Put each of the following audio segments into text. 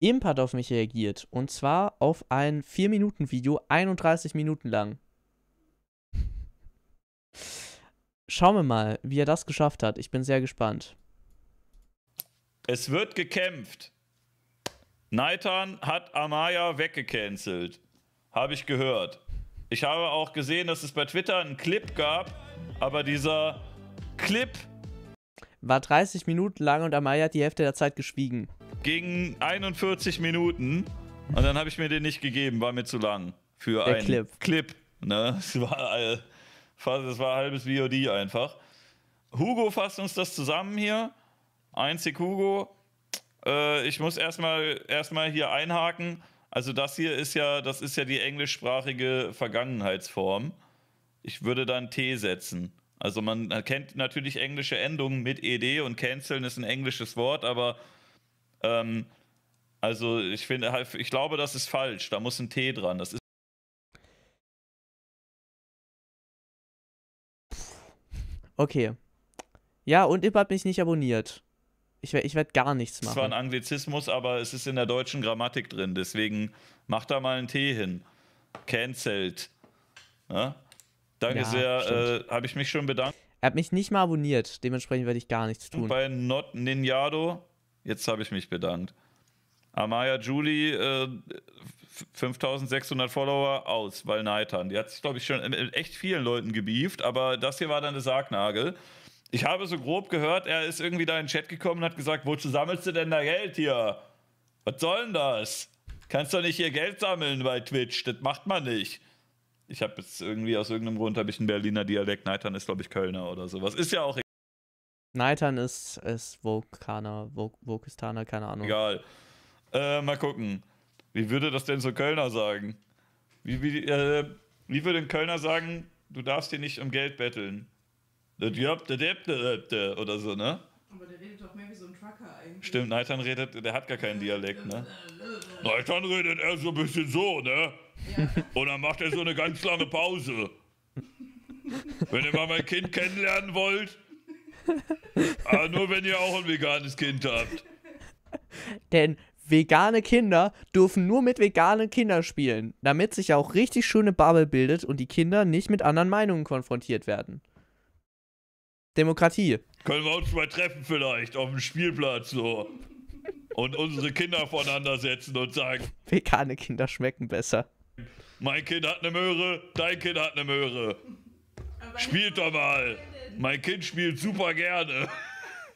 Imp hat auf mich reagiert. Und zwar auf ein 4-Minuten-Video, 31 Minuten lang. Schauen wir mal, wie er das geschafft hat. Ich bin sehr gespannt. Es wird gekämpft. Naitan hat Amaya weggecancelt. Habe ich gehört. Ich habe auch gesehen, dass es bei Twitter einen Clip gab, aber dieser Clip war 30 Minuten lang und Amaya hat die Hälfte der Zeit geschwiegen. Gegen 41 Minuten und dann habe ich mir den nicht gegeben, war mir zu lang. Für der einen Clip. Clip. Ne? Es war, äh, fast, es war halbes VOD einfach. Hugo fasst uns das zusammen hier. Einzig Hugo. Äh, ich muss erstmal erstmal hier einhaken. Also das hier ist ja, das ist ja die englischsprachige Vergangenheitsform. Ich würde dann T setzen. Also man kennt natürlich englische Endungen mit ed und canceln ist ein englisches Wort, aber ähm, also ich finde, halt, ich glaube, das ist falsch. Da muss ein T dran. Das ist Okay. Ja, und Ip hat mich nicht abonniert. Ich, ich werde gar nichts machen. Es war ein Anglizismus, aber es ist in der deutschen Grammatik drin. Deswegen mach da mal ein T hin. Cancelt. Ja? Ne? Danke ja, sehr, äh, habe ich mich schon bedankt. Er hat mich nicht mal abonniert, dementsprechend werde ich gar nichts tun. Und Bei Not Ninjado, jetzt habe ich mich bedankt. Amaya Julie, äh, 5600 Follower aus, weil Neitan. Die hat sich, glaube ich, schon mit echt vielen Leuten gebieft, aber das hier war dann der Sargnagel. Ich habe so grob gehört, er ist irgendwie da in den Chat gekommen und hat gesagt: Wozu sammelst du denn da Geld hier? Was soll denn das? Kannst doch nicht hier Geld sammeln bei Twitch, das macht man nicht ich habe jetzt irgendwie aus irgendeinem Grund habe ich einen Berliner Dialekt. Neitern ist, glaube ich, Kölner oder sowas. Ist ja auch egal. Neitern ist, ist Vokaner, Vok Vokistaner, keine Ahnung. Egal. Äh, mal gucken. Wie würde das denn so Kölner sagen? Wie, wie, äh, wie würde ein Kölner sagen, du darfst hier nicht um Geld betteln? Oder so, ne? Aber der redet doch mehr wie so ein Trucker eigentlich. Stimmt, Neitern redet, der hat gar keinen Dialekt, ne? Neitern redet eher so ein bisschen so, ne? Und dann macht er so eine ganz lange Pause. Wenn ihr mal mein Kind kennenlernen wollt. Aber nur wenn ihr auch ein veganes Kind habt. Denn vegane Kinder dürfen nur mit veganen Kindern spielen, damit sich auch richtig schöne Bubble bildet und die Kinder nicht mit anderen Meinungen konfrontiert werden. Demokratie. Können wir uns mal treffen vielleicht auf dem Spielplatz so und unsere Kinder voneinander setzen und sagen, vegane Kinder schmecken besser. Mein Kind hat eine Möhre, dein Kind hat eine Möhre. Spielt doch mal. Mein Kind spielt super gerne.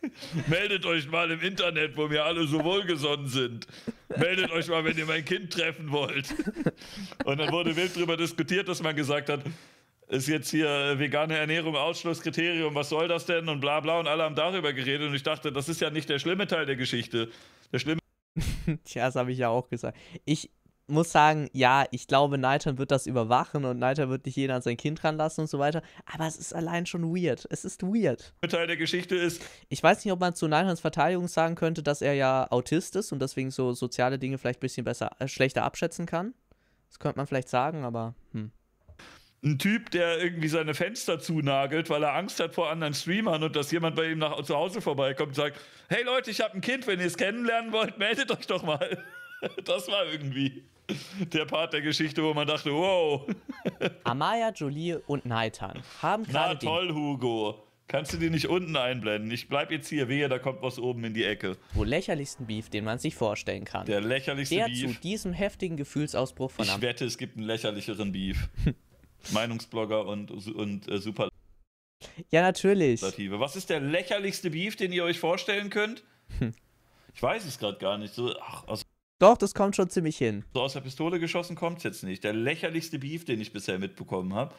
Meldet euch mal im Internet, wo mir alle so wohlgesonnen sind. Meldet euch mal, wenn ihr mein Kind treffen wollt. Und dann wurde wild darüber diskutiert, dass man gesagt hat, ist jetzt hier vegane Ernährung Ausschlusskriterium, was soll das denn und bla bla und alle haben darüber geredet und ich dachte, das ist ja nicht der schlimme Teil der Geschichte. Der schlimme Tja, das habe ich ja auch gesagt. Ich, muss sagen, ja, ich glaube, Nathan wird das überwachen und Nathan wird nicht jeder an sein Kind ranlassen und so weiter. Aber es ist allein schon weird. Es ist weird. Teil der Geschichte ist. Ich weiß nicht, ob man zu Nathans Verteidigung sagen könnte, dass er ja Autist ist und deswegen so soziale Dinge vielleicht ein bisschen besser, äh, schlechter abschätzen kann. Das könnte man vielleicht sagen, aber hm. Ein Typ, der irgendwie seine Fenster zunagelt, weil er Angst hat vor anderen Streamern und dass jemand bei ihm nach, zu Hause vorbeikommt und sagt: Hey Leute, ich habe ein Kind, wenn ihr es kennenlernen wollt, meldet euch doch mal. Das war irgendwie der Part der Geschichte, wo man dachte, wow. Amaya, Jolie und Naitan haben gerade. Na toll, Hugo. Kannst du die nicht unten einblenden? Ich bleib jetzt hier, wehe, da kommt was oben in die Ecke. Wo lächerlichsten Beef, den man sich vorstellen kann. Der lächerlichste der Beef. Der zu diesem heftigen Gefühlsausbruch von Ich wette, es gibt einen lächerlicheren Beef. Meinungsblogger und, und äh, Super. Ja, natürlich. Was ist der lächerlichste Beef, den ihr euch vorstellen könnt? Ich weiß es gerade gar nicht. So, ach, also doch, das kommt schon ziemlich hin. So aus der Pistole geschossen kommt es jetzt nicht. Der lächerlichste Beef, den ich bisher mitbekommen habe.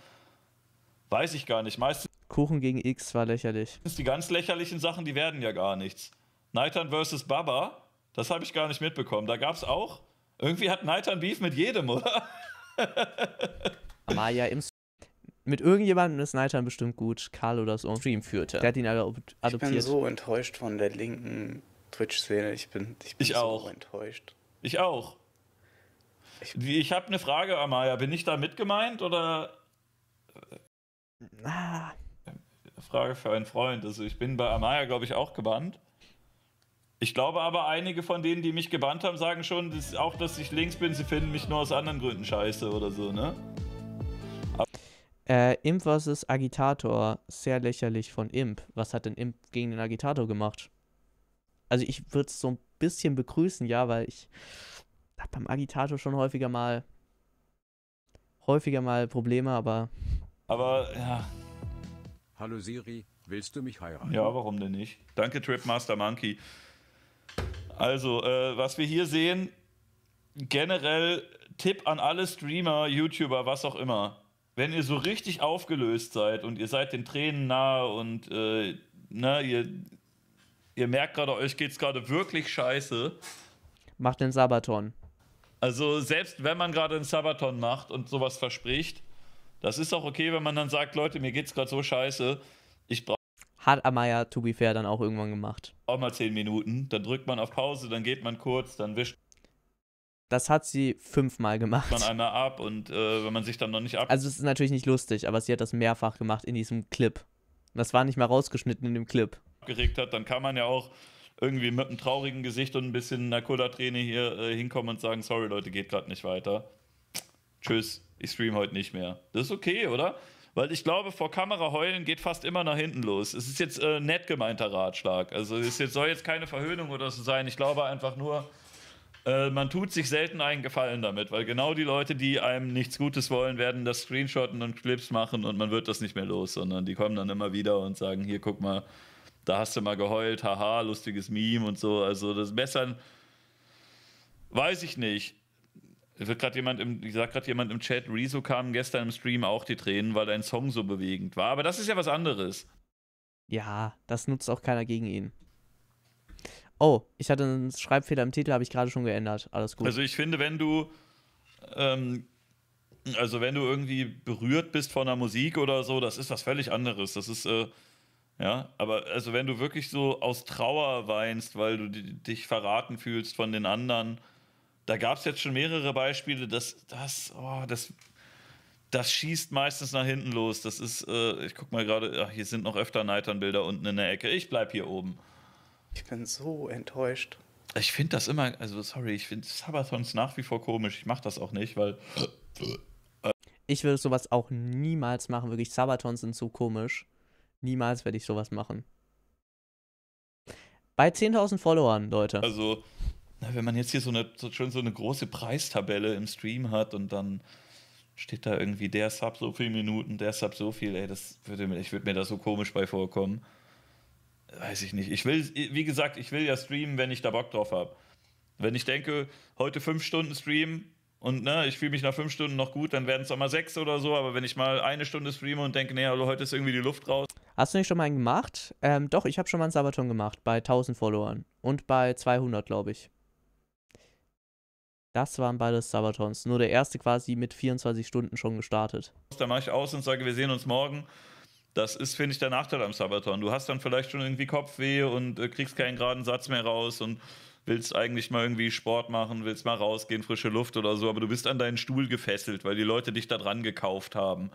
Weiß ich gar nicht. Meistens. Kuchen gegen X war lächerlich. Die ganz lächerlichen Sachen, die werden ja gar nichts. Nathan versus Baba, das habe ich gar nicht mitbekommen. Da gab es auch. Irgendwie hat Nathan Beef mit jedem, oder? Maya im mit irgendjemandem ist Nathan bestimmt gut. Karl oder so. Stream führte. Der hat ihn adoptiert. Ich bin so enttäuscht von der linken Twitch-Szene. Ich bin, ich bin ich so auch. enttäuscht. Ich auch. Ich, ich habe eine Frage, Amaya. Bin ich damit gemeint oder? Na. Ah. Frage für einen Freund. Also ich bin bei Amaya, glaube ich, auch gebannt. Ich glaube aber, einige von denen, die mich gebannt haben, sagen schon, dass auch dass ich links bin, sie finden mich nur aus anderen Gründen scheiße oder so, ne? Aber äh, Imp vs. Agitator, sehr lächerlich von Imp. Was hat denn Imp gegen den Agitator gemacht? Also ich würde es so ein bisschen begrüßen, ja, weil ich habe beim Agitator schon häufiger mal häufiger mal Probleme, aber. Aber ja. Hallo Siri, willst du mich heiraten? Ja, warum denn nicht? Danke, Tripmaster Monkey. Also, äh, was wir hier sehen, generell Tipp an alle Streamer, YouTuber, was auch immer. Wenn ihr so richtig aufgelöst seid und ihr seid den Tränen nahe und äh, na, ne, ihr Ihr merkt gerade, euch geht's gerade wirklich scheiße. Macht den Sabaton. Also selbst wenn man gerade einen Sabaton macht und sowas verspricht, das ist auch okay, wenn man dann sagt, Leute, mir geht's gerade so scheiße, ich brauche hat Amaya, to be fair, dann auch irgendwann gemacht. Auch mal zehn Minuten, dann drückt man auf Pause, dann geht man kurz, dann wischt. Das hat sie fünfmal gemacht. Man einer ab und äh, wenn man sich dann noch nicht ab. Also es ist natürlich nicht lustig, aber sie hat das mehrfach gemacht in diesem Clip. Das war nicht mal rausgeschnitten in dem Clip abgeregt hat, dann kann man ja auch irgendwie mit einem traurigen Gesicht und ein bisschen einer Cola-Träne hier äh, hinkommen und sagen, sorry Leute, geht gerade nicht weiter. Tschüss, ich stream heute nicht mehr. Das ist okay, oder? Weil ich glaube, vor Kamera heulen geht fast immer nach hinten los. Es ist jetzt äh, nett gemeinter Ratschlag. Also es jetzt, soll jetzt keine Verhöhnung oder so sein. Ich glaube einfach nur, äh, man tut sich selten einen Gefallen damit, weil genau die Leute, die einem nichts Gutes wollen, werden das Screenshotten und Clips machen und man wird das nicht mehr los, sondern die kommen dann immer wieder und sagen, hier, guck mal, da hast du mal geheult, haha, lustiges Meme und so. Also das Messern, weiß ich nicht. Wird gerade jemand im, ich sag gerade jemand im Chat, Rezo kam gestern im Stream auch die Tränen, weil dein Song so bewegend war. Aber das ist ja was anderes. Ja, das nutzt auch keiner gegen ihn. Oh, ich hatte einen Schreibfehler im Titel, habe ich gerade schon geändert. Alles gut. Also ich finde, wenn du ähm, also wenn du irgendwie berührt bist von der Musik oder so, das ist was völlig anderes. Das ist äh, ja, aber also wenn du wirklich so aus Trauer weinst, weil du dich verraten fühlst von den anderen, da gab es jetzt schon mehrere Beispiele, dass das, oh, das, das schießt meistens nach hinten los. Das ist, äh, ich guck mal gerade, hier sind noch öfter Neiternbilder unten in der Ecke. Ich bleib hier oben. Ich bin so enttäuscht. Ich finde das immer, also sorry, ich finde Sabathons nach wie vor komisch. Ich mach das auch nicht, weil. Äh, ich würde sowas auch niemals machen, wirklich. Sabathons sind so komisch. Niemals werde ich sowas machen. Bei 10.000 Followern, Leute. Also, wenn man jetzt hier so eine, so, schon so eine große Preistabelle im Stream hat und dann steht da irgendwie der Sub so viele Minuten, der Sub so viel, ey, das würde mir, ich würde mir da so komisch bei vorkommen. Weiß ich nicht. Ich will, wie gesagt, ich will ja streamen, wenn ich da Bock drauf habe. Wenn ich denke, heute fünf Stunden streamen und ne, ich fühle mich nach fünf Stunden noch gut, dann werden es auch mal sechs oder so, aber wenn ich mal eine Stunde streame und denke, nee, also heute ist irgendwie die Luft raus, Hast du nicht schon mal einen gemacht? Ähm, doch, ich habe schon mal einen Sabaton gemacht bei 1000 Followern und bei 200, glaube ich. Das waren beides Sabatons. Nur der erste quasi mit 24 Stunden schon gestartet. Da mache ich aus und sage, wir sehen uns morgen. Das ist, finde ich, der Nachteil am Sabaton. Du hast dann vielleicht schon irgendwie Kopfweh und äh, kriegst keinen geraden Satz mehr raus und willst eigentlich mal irgendwie Sport machen, willst mal rausgehen, frische Luft oder so, aber du bist an deinen Stuhl gefesselt, weil die Leute dich da dran gekauft haben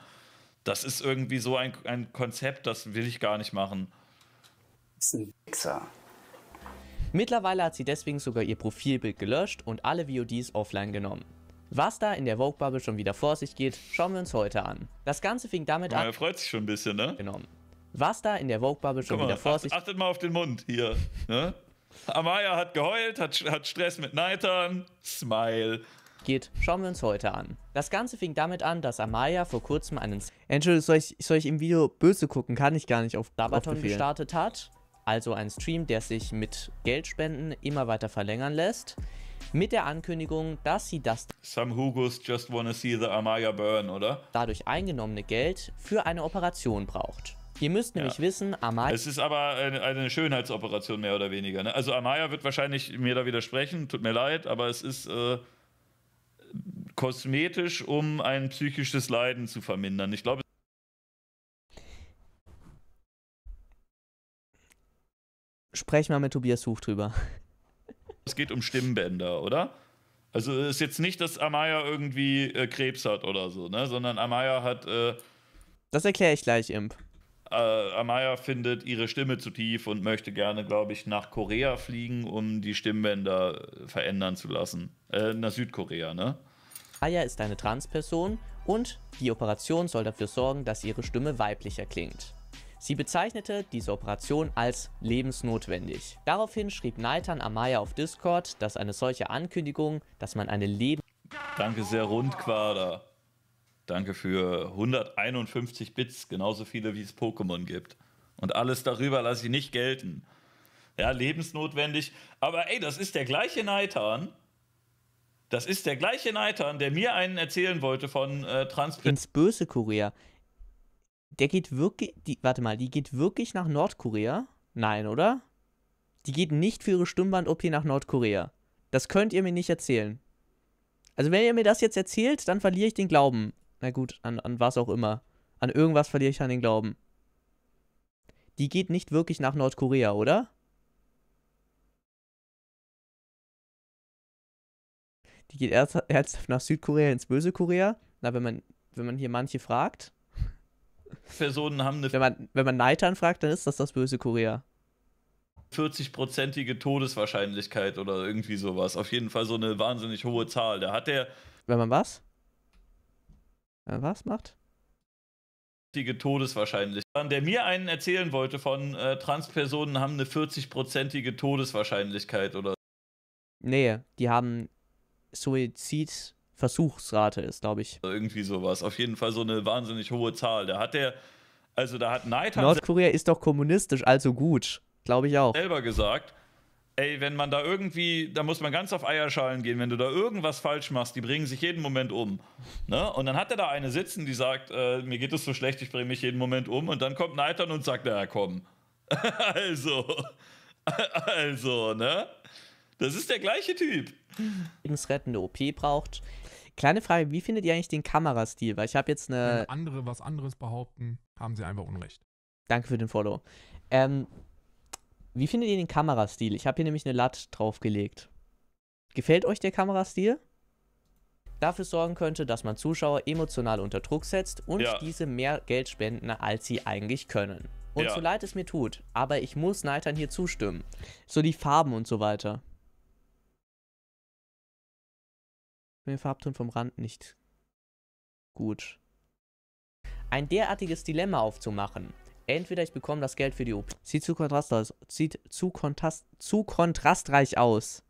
das ist irgendwie so ein, ein Konzept, das will ich gar nicht machen. Das ist ein Wichser. Mittlerweile hat sie deswegen sogar ihr Profilbild gelöscht und alle VODs offline genommen. Was da in der Vogue-Bubble schon wieder vor sich geht, schauen wir uns heute an. Das Ganze fing damit an. Er freut sich schon ein bisschen, ne? Genommen. Was da in der Vogue-Bubble schon mal, wieder vor sich. Achtet mal auf den Mund hier, ne? Amaya hat geheult, hat, hat Stress mit Neitern, Smile geht, schauen wir uns heute an. Das Ganze fing damit an, dass Amaya vor kurzem einen... Entschuldigung, soll ich, soll ich im Video böse gucken? Kann ich gar nicht auf Sabaton gestartet hat. Also ein Stream, der sich mit Geldspenden immer weiter verlängern lässt. Mit der Ankündigung, dass sie das... Some Hugos just wanna see the Amaya burn, oder? ...dadurch eingenommene Geld für eine Operation braucht. Ihr müsst nämlich ja. wissen, Amaya. Es ist aber eine, eine Schönheitsoperation mehr oder weniger. Ne? Also Amaya wird wahrscheinlich mir da widersprechen, tut mir leid, aber es ist. Äh kosmetisch, um ein psychisches Leiden zu vermindern. Ich glaube. Sprech mal mit Tobias Huch drüber. Es geht um Stimmbänder, oder? Also es ist jetzt nicht, dass Amaya irgendwie äh, Krebs hat oder so, ne? Sondern Amaya hat. Äh, das erkläre ich gleich, Imp. Äh, Amaya findet ihre Stimme zu tief und möchte gerne, glaube ich, nach Korea fliegen, um die Stimmbänder verändern zu lassen. Äh, nach Südkorea, ne? Aya ist eine Transperson und die Operation soll dafür sorgen, dass ihre Stimme weiblicher klingt. Sie bezeichnete diese Operation als lebensnotwendig. Daraufhin schrieb Naitan Amaya auf Discord, dass eine solche Ankündigung, dass man eine Leben... Danke sehr rund, Quader. Danke für 151 Bits, genauso viele wie es Pokémon gibt. Und alles darüber lasse ich nicht gelten. Ja, lebensnotwendig. Aber ey, das ist der gleiche Naitan, das ist der gleiche Neitern, der mir einen erzählen wollte von äh, Transplant. Ins böse Korea. Der geht wirklich. Die, warte mal, die geht wirklich nach Nordkorea? Nein, oder? Die geht nicht für ihre Stimmband-OP nach Nordkorea. Das könnt ihr mir nicht erzählen. Also, wenn ihr mir das jetzt erzählt, dann verliere ich den Glauben. Na gut, an, an was auch immer. An irgendwas verliere ich an den Glauben. Die geht nicht wirklich nach Nordkorea, oder? die geht ernsthaft nach Südkorea ins böse Korea. Na, wenn man, wenn man hier manche fragt. Personen haben eine. Wenn man, wenn man Neitan fragt, dann ist das das böse Korea. 40-prozentige Todeswahrscheinlichkeit oder irgendwie sowas. Auf jeden Fall so eine wahnsinnig hohe Zahl. Da hat der. Wenn man was? Wenn man was macht? prozentige Todeswahrscheinlichkeit. Der mir einen erzählen wollte von äh, Transpersonen haben eine 40-prozentige Todeswahrscheinlichkeit oder. Nee, die haben Suizidversuchsrate ist, glaube ich. Also irgendwie sowas. Auf jeden Fall so eine wahnsinnig hohe Zahl. Da hat der, also da hat Neidhardt. Nordkorea ist doch kommunistisch, also gut. Glaube ich auch. Selber gesagt, ey, wenn man da irgendwie, da muss man ganz auf Eierschalen gehen, wenn du da irgendwas falsch machst, die bringen sich jeden Moment um. Ne? Und dann hat er da eine sitzen, die sagt, äh, mir geht es so schlecht, ich bringe mich jeden Moment um. Und dann kommt Neitern und sagt, na komm. also, also, ne? Das ist der gleiche Typ. Lebensrettende OP braucht. Kleine Frage, wie findet ihr eigentlich den Kamerastil? Weil ich habe jetzt eine. Wenn andere was anderes behaupten, haben sie einfach Unrecht. Danke für den Follow. Ähm, wie findet ihr den Kamerastil? Ich habe hier nämlich eine LAT draufgelegt. Gefällt euch der Kamerastil? Dafür sorgen könnte, dass man Zuschauer emotional unter Druck setzt und ja. diese mehr Geld spenden, als sie eigentlich können. Und ja. so leid es mir tut, aber ich muss Neitern hier zustimmen. So die Farben und so weiter. mit dem Farbton vom Rand nicht gut. Ein derartiges Dilemma aufzumachen. Entweder ich bekomme das Geld für die OP. Sieht zu, kontrastreich, sieht zu, kontrast, zu kontrastreich aus.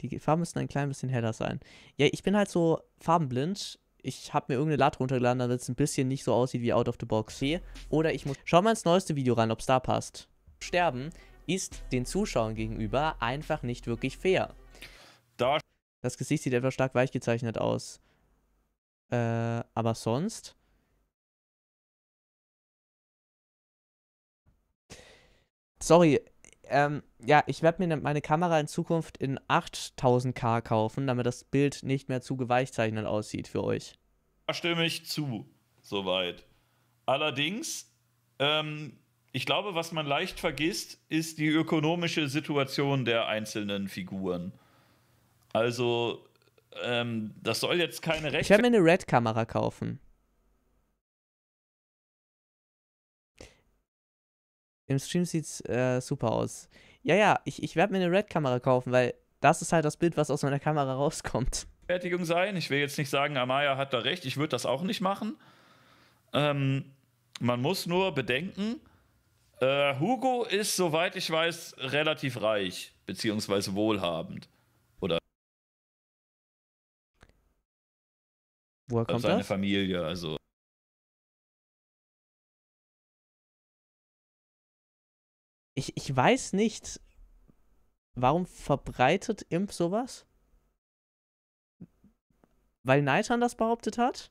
Die Farben müssen ein klein bisschen heller sein. Ja, ich bin halt so farbenblind. Ich habe mir irgendeine Latte runtergeladen, damit es ein bisschen nicht so aussieht wie out of the box. Okay. Oder ich muss... Schau mal ins neueste Video rein, ob es da passt. Sterben ist den Zuschauern gegenüber einfach nicht wirklich fair. Da das Gesicht sieht etwas stark weich gezeichnet aus. Äh, aber sonst. Sorry, ähm, ja, ich werde mir ne, meine Kamera in Zukunft in 8000K kaufen, damit das Bild nicht mehr zu geweichzeichnet aussieht für euch. Da stimme ich zu, soweit. Allerdings, ähm, ich glaube, was man leicht vergisst, ist die ökonomische Situation der einzelnen Figuren. Also, ähm, das soll jetzt keine Rechte. Ich werde mir eine Red-Kamera kaufen. Im Stream sieht's äh, super aus. Ja, ja, ich, ich werde mir eine Red-Kamera kaufen, weil das ist halt das Bild, was aus meiner Kamera rauskommt. Fertigung sein. Ich will jetzt nicht sagen, Amaya hat da recht, ich würde das auch nicht machen. Ähm, man muss nur bedenken, äh, Hugo ist, soweit ich weiß, relativ reich, beziehungsweise wohlhabend. Woher kommt seine das? Familie, also. Ich, ich weiß nicht, warum verbreitet Imp sowas? Weil Nathan das behauptet hat?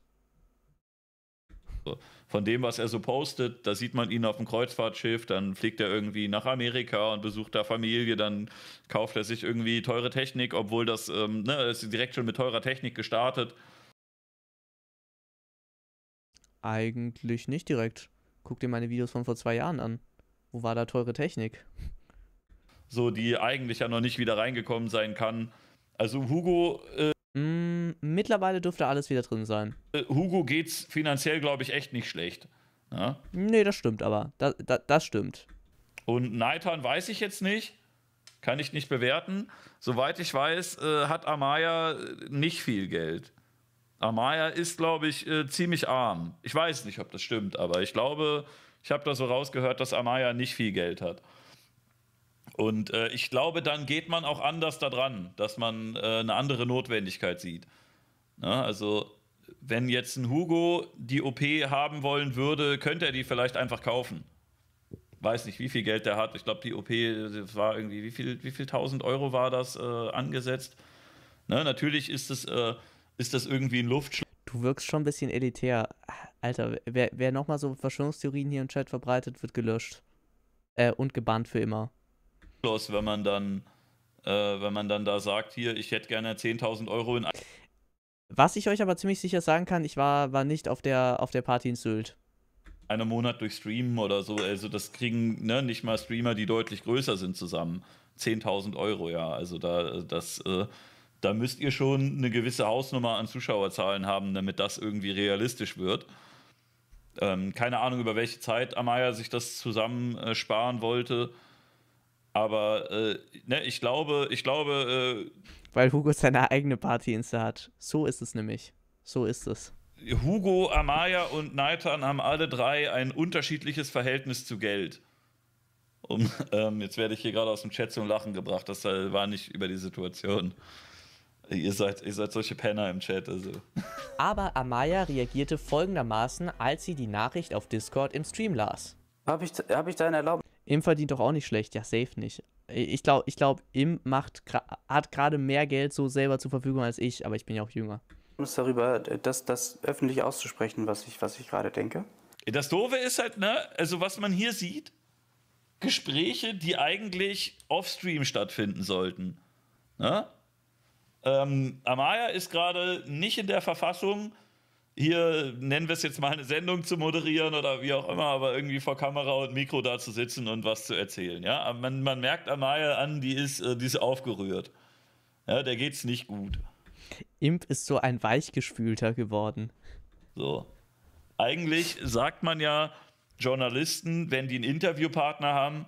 Von dem, was er so postet, da sieht man ihn auf dem Kreuzfahrtschiff, dann fliegt er irgendwie nach Amerika und besucht da Familie, dann kauft er sich irgendwie teure Technik, obwohl das, ähm, ne, ist direkt schon mit teurer Technik gestartet. ist. Eigentlich nicht direkt. Guck dir meine Videos von vor zwei Jahren an. Wo war da teure Technik? So, die eigentlich ja noch nicht wieder reingekommen sein kann. Also Hugo. Äh, mm, mittlerweile dürfte alles wieder drin sein. Äh, Hugo geht's finanziell, glaube ich, echt nicht schlecht. Ja? Ne? Nee, das stimmt aber. Da, da, das stimmt. Und Naitan weiß ich jetzt nicht. Kann ich nicht bewerten. Soweit ich weiß, äh, hat Amaya äh, nicht viel Geld. Amaya ist, glaube ich, äh, ziemlich arm. Ich weiß nicht, ob das stimmt, aber ich glaube, ich habe da so rausgehört, dass Amaya nicht viel Geld hat. Und äh, ich glaube, dann geht man auch anders daran, dass man äh, eine andere Notwendigkeit sieht. Na, ne, also, wenn jetzt ein Hugo die OP haben wollen würde, könnte er die vielleicht einfach kaufen. Weiß nicht, wie viel Geld der hat. Ich glaube, die OP äh, war irgendwie, wie viel, wie viel tausend Euro war das äh, angesetzt? Na, ne, natürlich ist es äh, ist das irgendwie ein Luftschloss. Du wirkst schon ein bisschen elitär. Alter, wer, wer nochmal so Verschwörungstheorien hier im Chat verbreitet, wird gelöscht. Äh, und gebannt für immer. Wenn man dann, äh, wenn man dann da sagt, hier, ich hätte gerne 10.000 Euro in. Was ich euch aber ziemlich sicher sagen kann, ich war, war nicht auf der, auf der Party in Sylt. Einen Monat durch Streamen oder so, also das kriegen ne, nicht mal Streamer, die deutlich größer sind, zusammen. 10.000 Euro, ja, also da, das. Äh, da müsst ihr schon eine gewisse Hausnummer an Zuschauerzahlen haben, damit das irgendwie realistisch wird. Ähm, keine Ahnung, über welche Zeit Amaya sich das zusammensparen äh, wollte. Aber äh, ne, ich glaube, ich glaube. Äh, Weil Hugo seine eigene Party-Insta hat. So ist es nämlich. So ist es. Hugo, Amaya und Naitan haben alle drei ein unterschiedliches Verhältnis zu Geld. Um, ähm, jetzt werde ich hier gerade aus dem Chat zum Lachen gebracht. Das äh, war nicht über die Situation. Ihr seid, ihr seid solche Penner im Chat, also. Aber Amaya reagierte folgendermaßen, als sie die Nachricht auf Discord im Stream las. Hab ich, hab ich deine Erlaubnis? Im verdient doch auch nicht schlecht, ja, safe nicht. Ich glaube, ich glaub, Im macht, hat gerade mehr Geld so selber zur Verfügung als ich, aber ich bin ja auch jünger. Ist darüber, das, das öffentlich auszusprechen, was ich, was ich gerade denke. Das Doofe ist halt, ne, also was man hier sieht, Gespräche, die eigentlich offstream stattfinden sollten. Ne? Ähm, Amaya ist gerade nicht in der Verfassung, hier nennen wir es jetzt mal eine Sendung zu moderieren oder wie auch immer, aber irgendwie vor Kamera und Mikro da zu sitzen und was zu erzählen. Ja, man, man merkt Amaya an, die ist, äh, die ist aufgerührt. Ja, der geht's nicht gut. Imp ist so ein weichgespülter geworden. So. Eigentlich sagt man ja Journalisten, wenn die einen Interviewpartner haben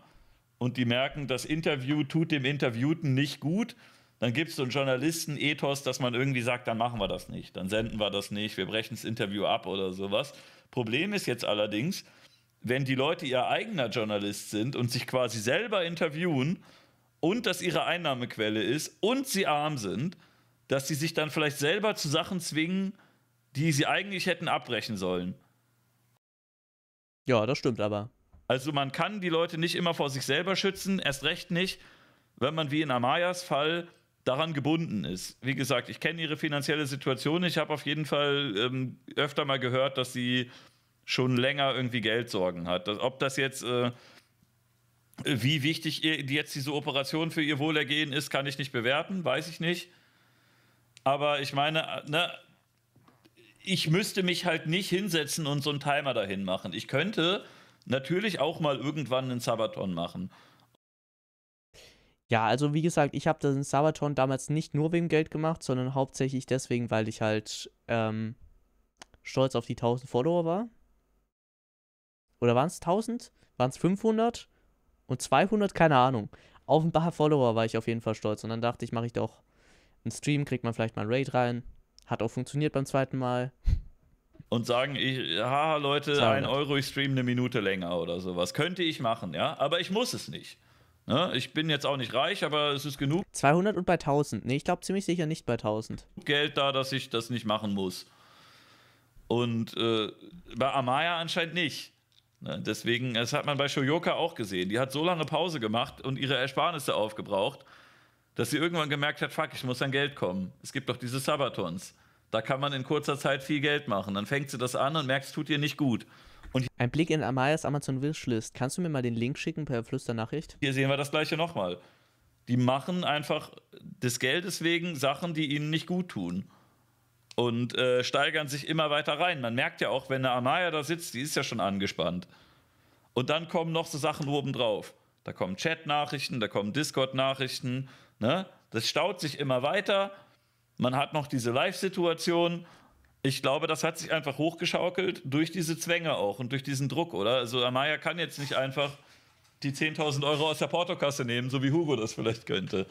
und die merken, das Interview tut dem Interviewten nicht gut, dann gibt es so einen Journalisten-Ethos, dass man irgendwie sagt, dann machen wir das nicht, dann senden wir das nicht, wir brechen das Interview ab oder sowas. Problem ist jetzt allerdings, wenn die Leute ihr eigener Journalist sind und sich quasi selber interviewen und das ihre Einnahmequelle ist und sie arm sind, dass sie sich dann vielleicht selber zu Sachen zwingen, die sie eigentlich hätten abbrechen sollen. Ja, das stimmt aber. Also man kann die Leute nicht immer vor sich selber schützen, erst recht nicht, wenn man wie in Amayas Fall daran gebunden ist. Wie gesagt, ich kenne ihre finanzielle Situation. Ich habe auf jeden Fall ähm, öfter mal gehört, dass sie schon länger irgendwie Geldsorgen hat. ob das jetzt, äh, wie wichtig jetzt diese Operation für ihr Wohlergehen ist, kann ich nicht bewerten, weiß ich nicht. Aber ich meine, äh, ne, ich müsste mich halt nicht hinsetzen und so einen Timer dahin machen. Ich könnte natürlich auch mal irgendwann einen Sabaton machen. Ja, also wie gesagt, ich habe den Sabaton damals nicht nur wegen Geld gemacht, sondern hauptsächlich deswegen, weil ich halt ähm, stolz auf die 1000 Follower war. Oder waren es 1000? Waren es 500? Und 200? Keine Ahnung. Auf ein paar Follower war ich auf jeden Fall stolz. Und dann dachte ich, mache ich doch einen Stream, kriegt man vielleicht mal ein Raid rein. Hat auch funktioniert beim zweiten Mal. Und sagen, ich, haha Leute, 200. ein Euro, ich stream eine Minute länger oder sowas. Könnte ich machen, ja. Aber ich muss es nicht. Ne? Ich bin jetzt auch nicht reich, aber es ist genug. 200 und bei 1000. Nee, ich glaube ziemlich sicher nicht bei 1000. Geld da, dass ich das nicht machen muss. Und äh, bei Amaya anscheinend nicht. Ne? Deswegen, das hat man bei Shoyoka auch gesehen. Die hat so lange Pause gemacht und ihre Ersparnisse aufgebraucht, dass sie irgendwann gemerkt hat: Fuck, ich muss an Geld kommen. Es gibt doch diese Sabatons. Da kann man in kurzer Zeit viel Geld machen. Dann fängt sie das an und merkt, es tut ihr nicht gut. Und Ein Blick in Amayas Amazon Wishlist. Kannst du mir mal den Link schicken per Flüsternachricht? Hier sehen wir das gleiche nochmal. Die machen einfach des Geldes wegen Sachen, die ihnen nicht gut tun. Und äh, steigern sich immer weiter rein. Man merkt ja auch, wenn eine Amaya da sitzt, die ist ja schon angespannt. Und dann kommen noch so Sachen obendrauf. Da kommen Chat-Nachrichten, da kommen Discord-Nachrichten. Ne? Das staut sich immer weiter. Man hat noch diese Live-Situation ich glaube, das hat sich einfach hochgeschaukelt durch diese Zwänge auch und durch diesen Druck, oder? Also Amaya kann jetzt nicht einfach die 10.000 Euro aus der Portokasse nehmen, so wie Hugo das vielleicht könnte.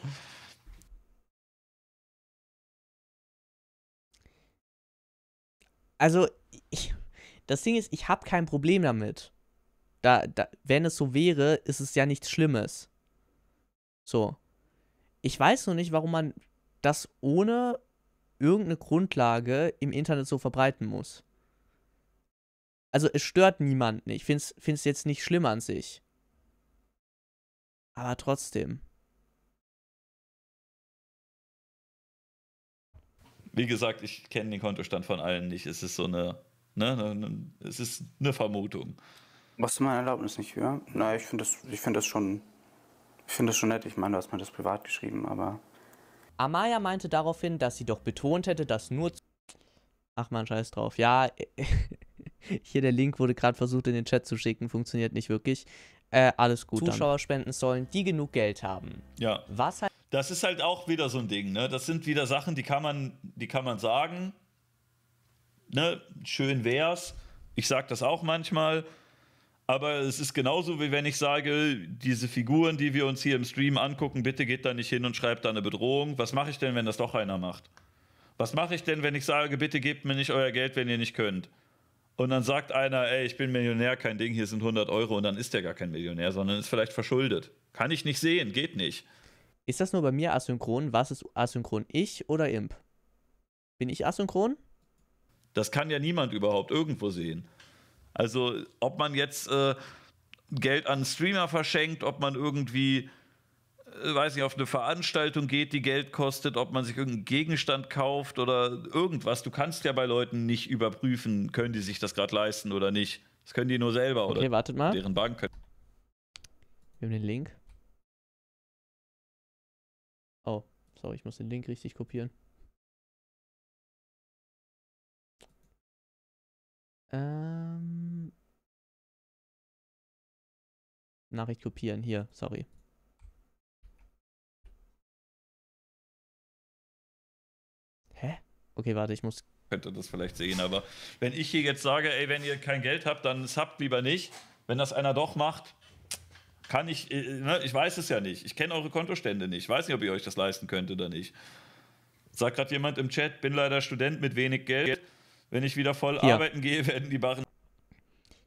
Also, ich, das Ding ist, ich habe kein Problem damit. Da, da, wenn es so wäre, ist es ja nichts Schlimmes. So. Ich weiß noch nicht, warum man das ohne irgendeine Grundlage im Internet so verbreiten muss. Also es stört niemanden. Ich finde es jetzt nicht schlimm an sich. Aber trotzdem. Wie gesagt, ich kenne den Kontostand von allen nicht. Es ist so eine, ne, ne, ne es ist eine Vermutung. Was du meine Erlaubnis nicht hören? Ja? Na, ich finde das, ich das schon, ich finde das schon nett. Ich meine, du hast mir das privat geschrieben, aber Amaya meinte daraufhin, dass sie doch betont hätte, dass nur... Ach man, scheiß drauf. Ja, hier der Link wurde gerade versucht in den Chat zu schicken, funktioniert nicht wirklich. Äh, alles gut. Zuschauer spenden sollen, die genug Geld haben. Ja. Was halt das ist halt auch wieder so ein Ding, ne? Das sind wieder Sachen, die kann man, die kann man sagen. Ne? Schön wär's. Ich sag das auch manchmal. Aber es ist genauso, wie wenn ich sage, diese Figuren, die wir uns hier im Stream angucken, bitte geht da nicht hin und schreibt da eine Bedrohung. Was mache ich denn, wenn das doch einer macht? Was mache ich denn, wenn ich sage, bitte gebt mir nicht euer Geld, wenn ihr nicht könnt? Und dann sagt einer, ey, ich bin Millionär, kein Ding, hier sind 100 Euro und dann ist der gar kein Millionär, sondern ist vielleicht verschuldet. Kann ich nicht sehen, geht nicht. Ist das nur bei mir asynchron? Was ist asynchron? Ich oder Imp? Bin ich asynchron? Das kann ja niemand überhaupt irgendwo sehen. Also ob man jetzt äh, Geld an einen Streamer verschenkt, ob man irgendwie, äh, weiß nicht, auf eine Veranstaltung geht, die Geld kostet, ob man sich irgendeinen Gegenstand kauft oder irgendwas. Du kannst ja bei Leuten nicht überprüfen, können die sich das gerade leisten oder nicht. Das können die nur selber okay, oder wartet mal. deren Bank. Können. Wir haben den Link. Oh, sorry, ich muss den Link richtig kopieren. Ähm Nachricht kopieren. Hier, sorry. Hä? Okay, warte, ich muss. Könnte das vielleicht sehen, aber wenn ich hier jetzt sage, ey, wenn ihr kein Geld habt, dann habt lieber nicht. Wenn das einer doch macht, kann ich, äh, ne, ich weiß es ja nicht. Ich kenne eure Kontostände nicht. Ich weiß nicht, ob ihr euch das leisten könnt oder nicht. Sagt gerade jemand im Chat, bin leider Student mit wenig Geld. Wenn ich wieder voll ja. arbeiten gehe, werden die Barren.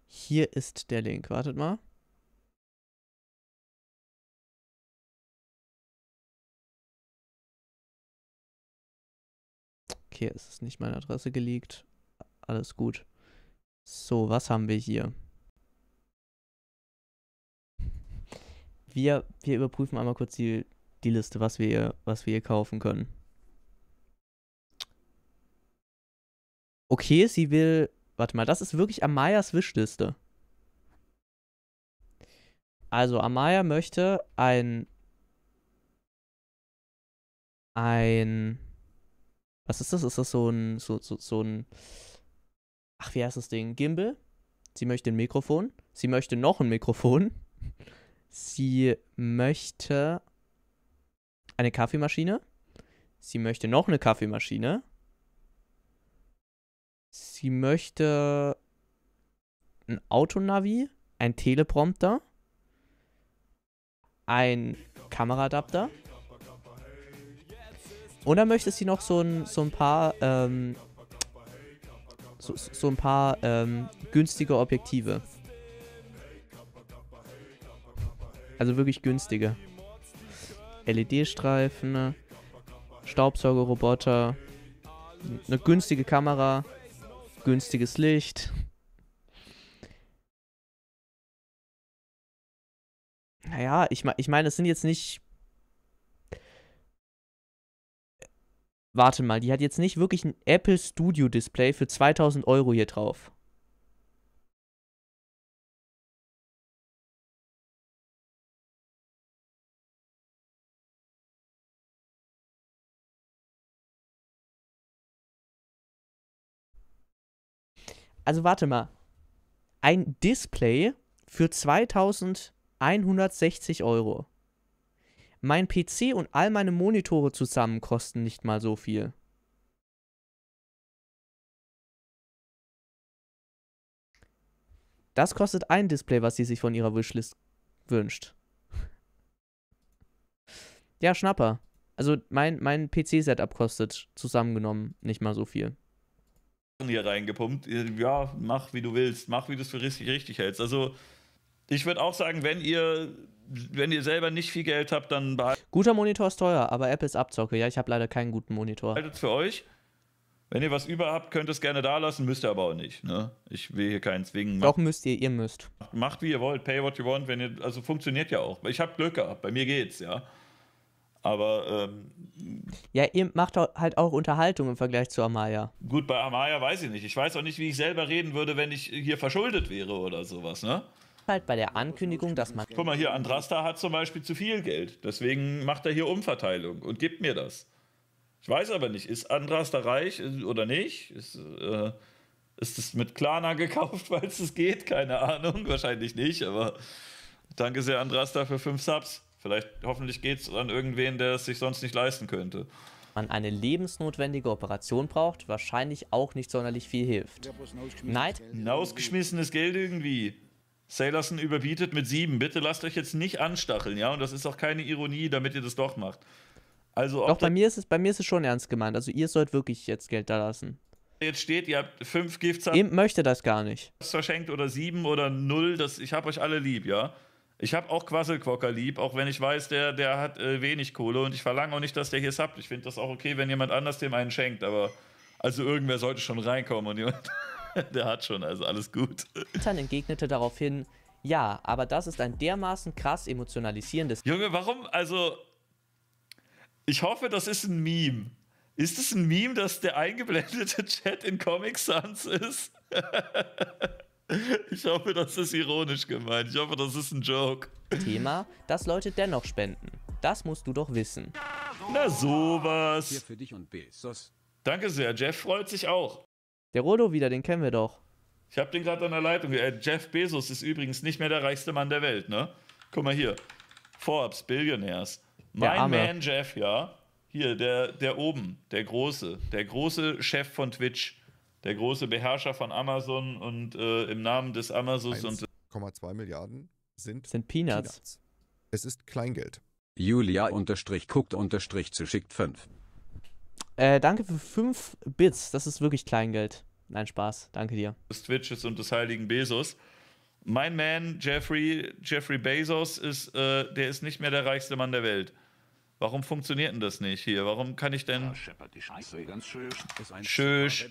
Hier ist der Link. Wartet mal. okay, es ist nicht meine Adresse geleakt. Alles gut. So, was haben wir hier? Wir, wir überprüfen einmal kurz die, die Liste, was wir, was wir hier kaufen können. Okay, sie will. Warte mal, das ist wirklich Amayas Wischliste. Also, Amaya möchte ein. Ein was ist das? Ist das so ein, so, so, so ein, ach, wie heißt das Ding? Gimbal? Sie möchte ein Mikrofon. Sie möchte noch ein Mikrofon. Sie möchte eine Kaffeemaschine. Sie möchte noch eine Kaffeemaschine. Sie möchte ein Autonavi, ein Teleprompter, ein Kameraadapter. Und dann möchtest du noch so ein, so ein paar, ähm, so, so, ein paar ähm, günstige Objektive. Also wirklich günstige. LED-Streifen, Staubsaugerroboter, eine günstige Kamera, günstiges Licht. Naja, ich, ich meine, es sind jetzt nicht Warte mal, die hat jetzt nicht wirklich ein Apple Studio Display für 2000 Euro hier drauf. Also warte mal. Ein Display für 2160 Euro. Mein PC und all meine Monitore zusammen kosten nicht mal so viel. Das kostet ein Display, was sie sich von ihrer Wishlist wünscht. Ja, Schnapper. Also mein, mein PC-Setup kostet zusammengenommen nicht mal so viel. Hier reingepumpt. Äh, ja, mach wie du willst, mach wie du es für richtig, richtig hältst. Also ich würde auch sagen, wenn ihr wenn ihr selber nicht viel Geld habt, dann behaltet. Guter Monitor ist teuer, aber Apple ist Abzocke. Ja, ich habe leider keinen guten Monitor. Haltet für euch. Wenn ihr was über habt, könnt es gerne da lassen, müsst ihr aber auch nicht. Ne? Ich will hier keinen zwingen. Doch müsst ihr, ihr müsst. Macht wie ihr wollt, pay what you want, wenn ihr, also funktioniert ja auch. Ich habe Glück gehabt, bei mir geht's, ja. Aber ähm, ja, ihr macht halt auch Unterhaltung im Vergleich zu Amaya. Gut, bei Amaya weiß ich nicht. Ich weiß auch nicht, wie ich selber reden würde, wenn ich hier verschuldet wäre oder sowas, ne? halt bei der Ankündigung, dass man. Guck mal hier, Andrasta hat zum Beispiel zu viel Geld. Deswegen macht er hier Umverteilung und gibt mir das. Ich weiß aber nicht, ist Andrasta reich oder nicht? Ist, äh, ist es mit Klana gekauft, weil es es geht? Keine Ahnung, wahrscheinlich nicht, aber danke sehr, Andrasta, für fünf Subs. Vielleicht, hoffentlich geht es an irgendwen, der es sich sonst nicht leisten könnte. Man eine lebensnotwendige Operation braucht, wahrscheinlich auch nicht sonderlich viel hilft. Neid? Hinausgeschmissenes Geld irgendwie. Sailorson überbietet mit sieben. Bitte lasst euch jetzt nicht anstacheln, ja? Und das ist auch keine Ironie, damit ihr das doch macht. Also doch, bei mir, ist es, bei mir ist es schon ernst gemeint. Also ihr sollt wirklich jetzt Geld da lassen. Jetzt steht, ihr habt fünf Giftzahlen. Ihr möchte das gar nicht. Verschenkt oder sieben oder null. Das, ich hab euch alle lieb, ja? Ich hab auch Quasselquocker lieb, auch wenn ich weiß, der, der hat äh, wenig Kohle und ich verlange auch nicht, dass der hier subbt. Ich finde das auch okay, wenn jemand anders dem einen schenkt, aber also irgendwer sollte schon reinkommen und jemand. Der hat schon, also alles gut. Dann entgegnete daraufhin, ja, aber das ist ein dermaßen krass emotionalisierendes. Junge, warum? Also, ich hoffe, das ist ein Meme. Ist es ein Meme, dass der eingeblendete Chat in Comic Sans ist? ich hoffe, das ist ironisch gemeint. Ich hoffe, das ist ein Joke. Thema, dass Leute dennoch spenden. Das musst du doch wissen. Na sowas. Hier für dich und Bezos. Danke sehr. Jeff freut sich auch. Der Rodo wieder, den kennen wir doch. Ich habe den gerade an der Leitung. Äh, Jeff Bezos ist übrigens nicht mehr der reichste Mann der Welt, ne? Guck mal hier. Forbes, Billionaires. Mein Man Jeff, ja. Hier, der, der oben, der große, der große Chef von Twitch, der große Beherrscher von Amazon und äh, im Namen des Amazons und. 1,2 Milliarden sind, sind Peanuts. Peanuts. Es ist Kleingeld. Julia unterstrich guckt unterstrich zu schickt 5. Äh, danke für 5 Bits. Das ist wirklich Kleingeld. Nein, Spaß. Danke dir. Des Twitches und des heiligen Bezos. Mein Man, Jeffrey, Jeffrey Bezos, ist, äh, der ist nicht mehr der reichste Mann der Welt. Warum funktioniert denn das nicht hier? Warum kann ich denn. Ah, Tschüss.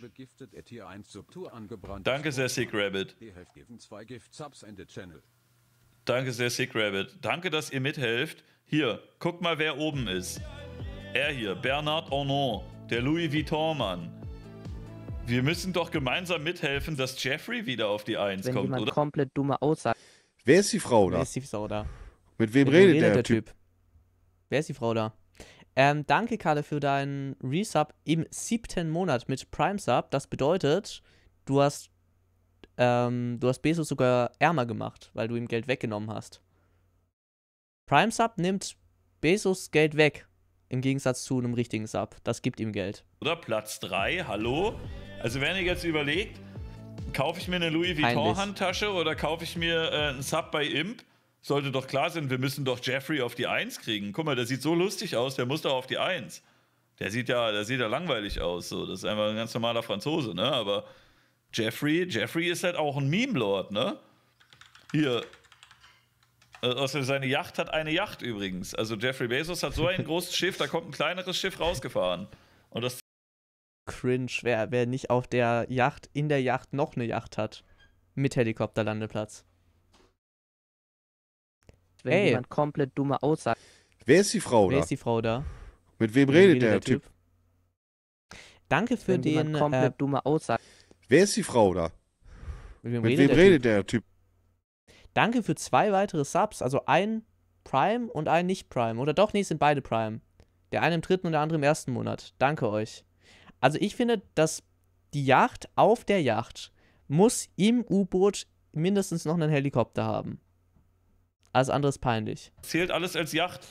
Danke sehr, Sick Rabbit. Danke sehr, Sick Rabbit. Danke, dass ihr mithelft. Hier, guck mal, wer oben ist. Er hier, Bernard Arnault der Louis Vuitton-Mann. Wir müssen doch gemeinsam mithelfen, dass Jeffrey wieder auf die Eins Wenn kommt, oder? komplett dumme Aussage. Wer ist die Frau da? Wer ist die Frau da? Mit wem Mit redet, redet, der, der typ? typ? Wer ist die Frau da? Ähm, danke, Karle, für deinen Resub im siebten Monat mit Prime Sub. Das bedeutet, du hast, ähm, du hast Bezos sogar ärmer gemacht, weil du ihm Geld weggenommen hast. Prime Sub nimmt Bezos Geld weg im Gegensatz zu einem richtigen Sub. Das gibt ihm Geld. Oder Platz 3, hallo? Also wenn ihr jetzt überlegt, kaufe ich mir eine Louis Vuitton-Handtasche oder kaufe ich mir äh, einen Sub bei Imp? Sollte doch klar sein, wir müssen doch Jeffrey auf die 1 kriegen. Guck mal, der sieht so lustig aus, der muss doch auf die 1. Der sieht ja, der sieht ja langweilig aus. So. Das ist einfach ein ganz normaler Franzose, ne? Aber Jeffrey, Jeffrey ist halt auch ein Meme-Lord, ne? Hier, also seine Yacht hat eine Yacht übrigens. Also Jeffrey Bezos hat so ein großes Schiff, da kommt ein kleineres Schiff rausgefahren. Und das cringe, wer, wer nicht auf der Yacht, in der Yacht noch eine Yacht hat. Mit Helikopterlandeplatz. Wenn Ey. jemand komplett dumme Aussagen. Wer ist die Frau wer da? Wer ist die Frau da? Mit wem redet, redet der, der typ? typ? Danke für Wenn den. Komplett äh, dumme Aussage. Wer ist die Frau da? Mit wem, Mit redet, wem der redet, der, typ? Danke für zwei weitere Subs, also ein Prime und ein Nicht-Prime. Oder doch, nee, sind beide Prime. Der eine im dritten und der andere im ersten Monat. Danke euch. Also ich finde, dass die Yacht auf der Yacht muss im U-Boot mindestens noch einen Helikopter haben. Alles andere ist peinlich. Zählt alles als Yacht?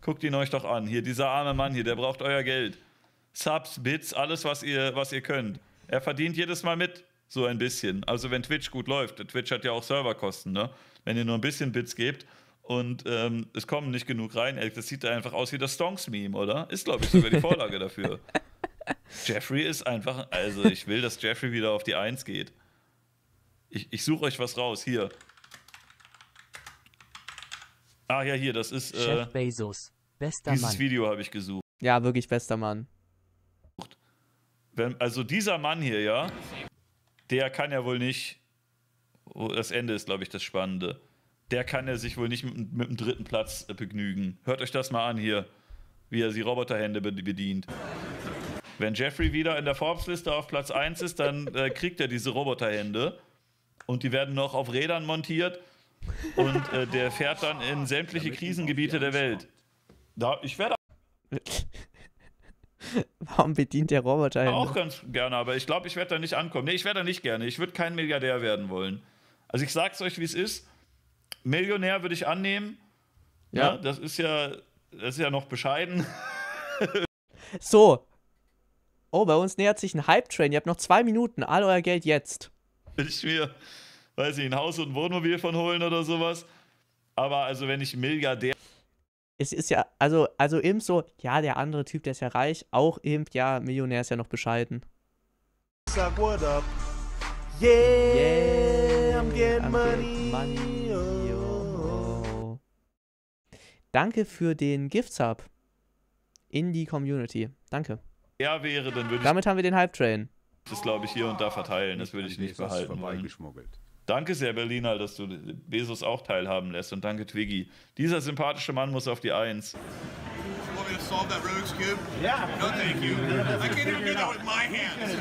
Guckt ihn euch doch an. Hier, dieser arme Mann hier, der braucht euer Geld. Subs, Bits, alles, was ihr, was ihr könnt. Er verdient jedes Mal mit. So ein bisschen. Also wenn Twitch gut läuft, Twitch hat ja auch Serverkosten, ne? Wenn ihr nur ein bisschen Bits gebt und ähm, es kommen nicht genug rein, äh, das sieht da einfach aus wie das Stonks-Meme, oder? Ist, glaube ich, sogar die Vorlage dafür. Jeffrey ist einfach, also ich will, dass Jeffrey wieder auf die Eins geht. Ich, ich suche euch was raus, hier. Ah ja, hier, das ist. Äh, Chef Bezos, bester dieses Mann. Dieses Video habe ich gesucht. Ja, wirklich bester Mann. Wenn, also dieser Mann hier, ja, der kann ja wohl nicht. Das Ende ist, glaube ich, das Spannende. Der kann ja sich wohl nicht mit, dem dritten Platz äh, begnügen. Hört euch das mal an hier, wie er die Roboterhände bedient. Wenn Jeffrey wieder in der Forbes-Liste auf Platz 1 ist, dann äh, kriegt er diese Roboterhände. Und die werden noch auf Rädern montiert. Und äh, der fährt dann in sämtliche Krisengebiete der Welt. Da, ich werde. Warum bedient der Roboter ihn? Auch ganz gerne, aber ich glaube, ich werde da nicht ankommen. Nee, ich werde da nicht gerne. Ich würde kein Milliardär werden wollen. Also ich sag's euch, wie es ist. Millionär würde ich annehmen. Ja. ja. Das ist ja, das ist ja noch bescheiden. so. Oh, bei uns nähert sich ein Hype-Train. Ihr habt noch zwei Minuten. All euer Geld jetzt. Will ich mir, weiß ich, ein Haus und ein Wohnmobil von holen oder sowas. Aber also, wenn ich Milliardär es ist ja, also, also eben so, ja, der andere Typ, der ist ja reich, auch eben, ja, Millionär ist ja noch bescheiden. Sag what up. Yeah, yeah I'm getting I'm money. Getting money. Oh. Danke für den Gift-Sub in die Community. Danke. Ja, wäre, dann würde Damit haben wir den Hype-Train. Das glaube ich hier und da verteilen, das würde ich nicht behalten Das wollen. Danke sehr, Berliner, dass du Bezos auch teilhaben lässt und danke Twiggy. Dieser sympathische Mann muss auf die Eins. solve that Rubik's Cube? Yeah. No, thank you. I can't even do that with my hands.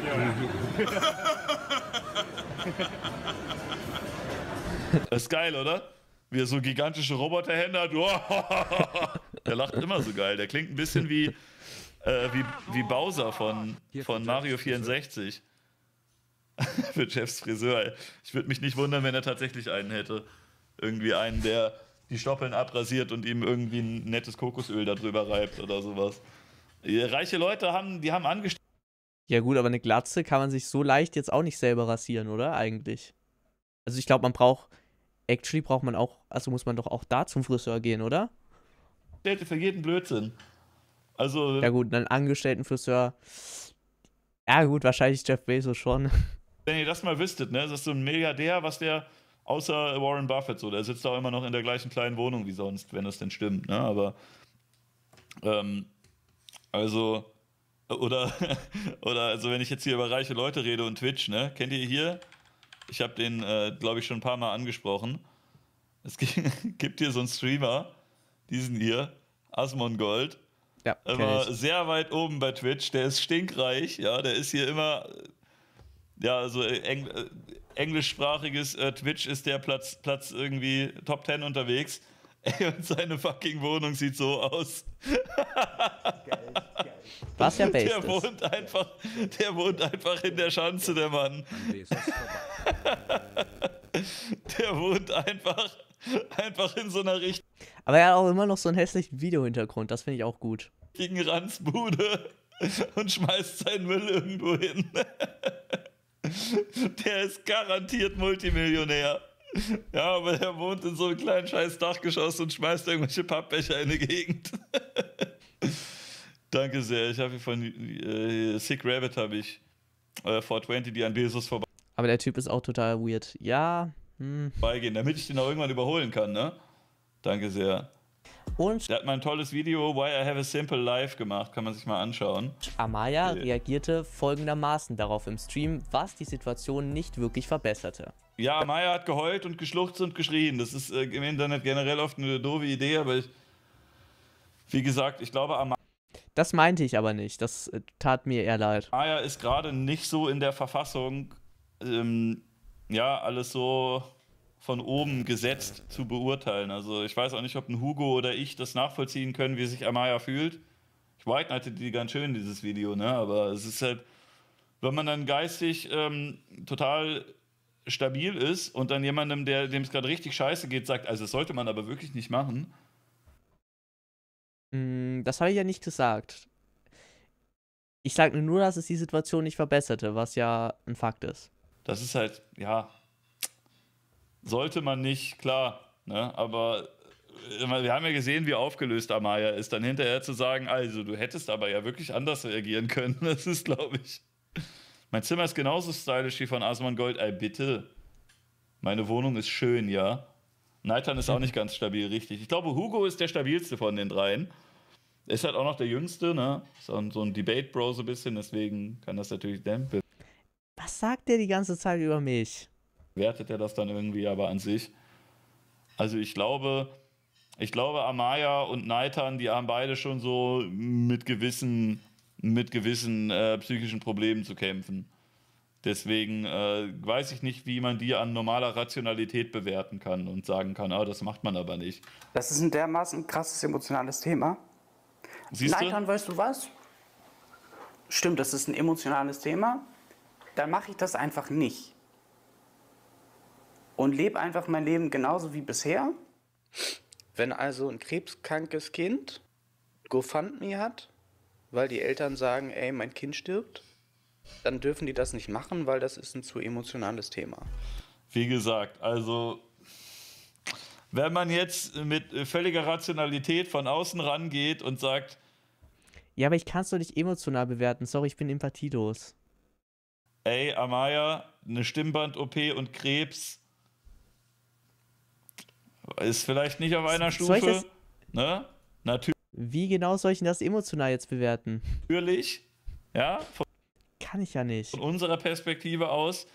Das ist geil, oder? Wie er so gigantische Roboterhände hat. Wow. Oh. Der lacht immer so geil. Der klingt ein bisschen wie, äh, wie, wie Bowser von, von Mario 64. für Jeffs Friseur. Ich würde mich nicht wundern, wenn er tatsächlich einen hätte. Irgendwie einen, der die Stoppeln abrasiert und ihm irgendwie ein nettes Kokosöl darüber reibt oder sowas. Äh, reiche Leute haben, die haben angestellt. Ja gut, aber eine Glatze kann man sich so leicht jetzt auch nicht selber rasieren, oder? Eigentlich. Also ich glaube, man braucht, actually braucht man auch, also muss man doch auch da zum Friseur gehen, oder? Stellte für jeden Blödsinn. Also. Ja gut, einen Angestellten Friseur. Ja gut, wahrscheinlich Jeff Bezos schon. wenn ihr das mal wüsstet, ne? Das ist so ein Milliardär, was der, außer Warren Buffett so, der sitzt da immer noch in der gleichen kleinen Wohnung wie sonst, wenn das denn stimmt, ne? Aber ähm, also oder, oder also wenn ich jetzt hier über reiche Leute rede und Twitch, ne? Kennt ihr hier? Ich habe den, äh, glaube ich, schon ein paar Mal angesprochen. Es gibt hier so einen Streamer, diesen hier, Asmon Gold. Ja, immer sehr weit oben bei Twitch. Der ist stinkreich, ja. Der ist hier immer ja, also äh, Engl äh, englischsprachiges äh, Twitch ist der Platz, Platz irgendwie Top 10 unterwegs. Ey, und seine fucking Wohnung sieht so aus. geil, geil. Was ja Base der ist. wohnt einfach, der wohnt einfach in der Schanze, der Mann. der wohnt einfach, einfach in so einer Richtung. Aber er hat auch immer noch so einen hässlichen Videohintergrund. Das finde ich auch gut. Gegen Ranzbude und schmeißt seinen Müll irgendwo hin. Der ist garantiert Multimillionär. Ja, aber der wohnt in so einem kleinen scheiß Dachgeschoss und schmeißt irgendwelche Pappbecher in die Gegend. Danke sehr. Ich habe hier von äh, Sick Rabbit habe ich äh, 420, die an Jesus vorbei. Aber der Typ ist auch total weird. Ja. Hm. Beigehen, damit ich den auch irgendwann überholen kann, ne? Danke sehr. Und der hat mal ein tolles Video, Why I Have a Simple Life, gemacht. Kann man sich mal anschauen. Amaya okay. reagierte folgendermaßen darauf im Stream, was die Situation nicht wirklich verbesserte. Ja, Amaya hat geheult und geschluchzt und geschrien. Das ist äh, im Internet generell oft eine doofe Idee, aber ich, wie gesagt, ich glaube, Amaya. Das meinte ich aber nicht. Das äh, tat mir eher leid. Amaya ist gerade nicht so in der Verfassung, ähm, ja, alles so von oben gesetzt zu beurteilen. Also ich weiß auch nicht, ob ein Hugo oder ich das nachvollziehen können, wie sich Amaya fühlt. Ich White hatte die ganz schön, dieses Video, ne? Aber es ist halt, wenn man dann geistig ähm, total stabil ist und dann jemandem, der dem es gerade richtig scheiße geht, sagt, also das sollte man aber wirklich nicht machen. Mm, das habe ich ja nicht gesagt. Ich sage nur, dass es die Situation nicht verbesserte, was ja ein Fakt ist. Das ist halt, ja, sollte man nicht, klar, ne? aber äh, wir haben ja gesehen, wie aufgelöst Amaya ist, dann hinterher zu sagen, also du hättest aber ja wirklich anders reagieren können, das ist, glaube ich. Mein Zimmer ist genauso stylisch wie von Asman Gold, ey, bitte. Meine Wohnung ist schön, ja. Nathan ist auch nicht ganz stabil, richtig. Ich glaube, Hugo ist der stabilste von den dreien. Ist halt auch noch der jüngste, ne? Ist auch so ein Debate-Bro so ein bisschen, deswegen kann das natürlich dämpfen. Was sagt der die ganze Zeit über mich? wertet er das dann irgendwie, aber an sich. Also ich glaube, ich glaube, Amaya und Neitan, die haben beide schon so mit gewissen, mit gewissen äh, psychischen Problemen zu kämpfen. Deswegen äh, weiß ich nicht, wie man die an normaler Rationalität bewerten kann und sagen kann, ah, das macht man aber nicht. Das ist ein dermaßen krasses emotionales Thema. Neitan, weißt du was? Stimmt, das ist ein emotionales Thema. Dann mache ich das einfach nicht und lebe einfach mein Leben genauso wie bisher. Wenn also ein krebskrankes Kind GoFundMe hat, weil die Eltern sagen, ey, mein Kind stirbt, dann dürfen die das nicht machen, weil das ist ein zu emotionales Thema. Wie gesagt, also wenn man jetzt mit völliger Rationalität von außen rangeht und sagt, ja, aber ich kann es doch nicht emotional bewerten. Sorry, ich bin empathielos. Ey, Amaya, eine Stimmband-OP und Krebs ist vielleicht nicht auf einer soll Stufe. Ne? Natürlich. Wie genau soll ich denn das emotional jetzt bewerten? Natürlich. Ja. Von Kann ich ja nicht. Von unserer Perspektive aus.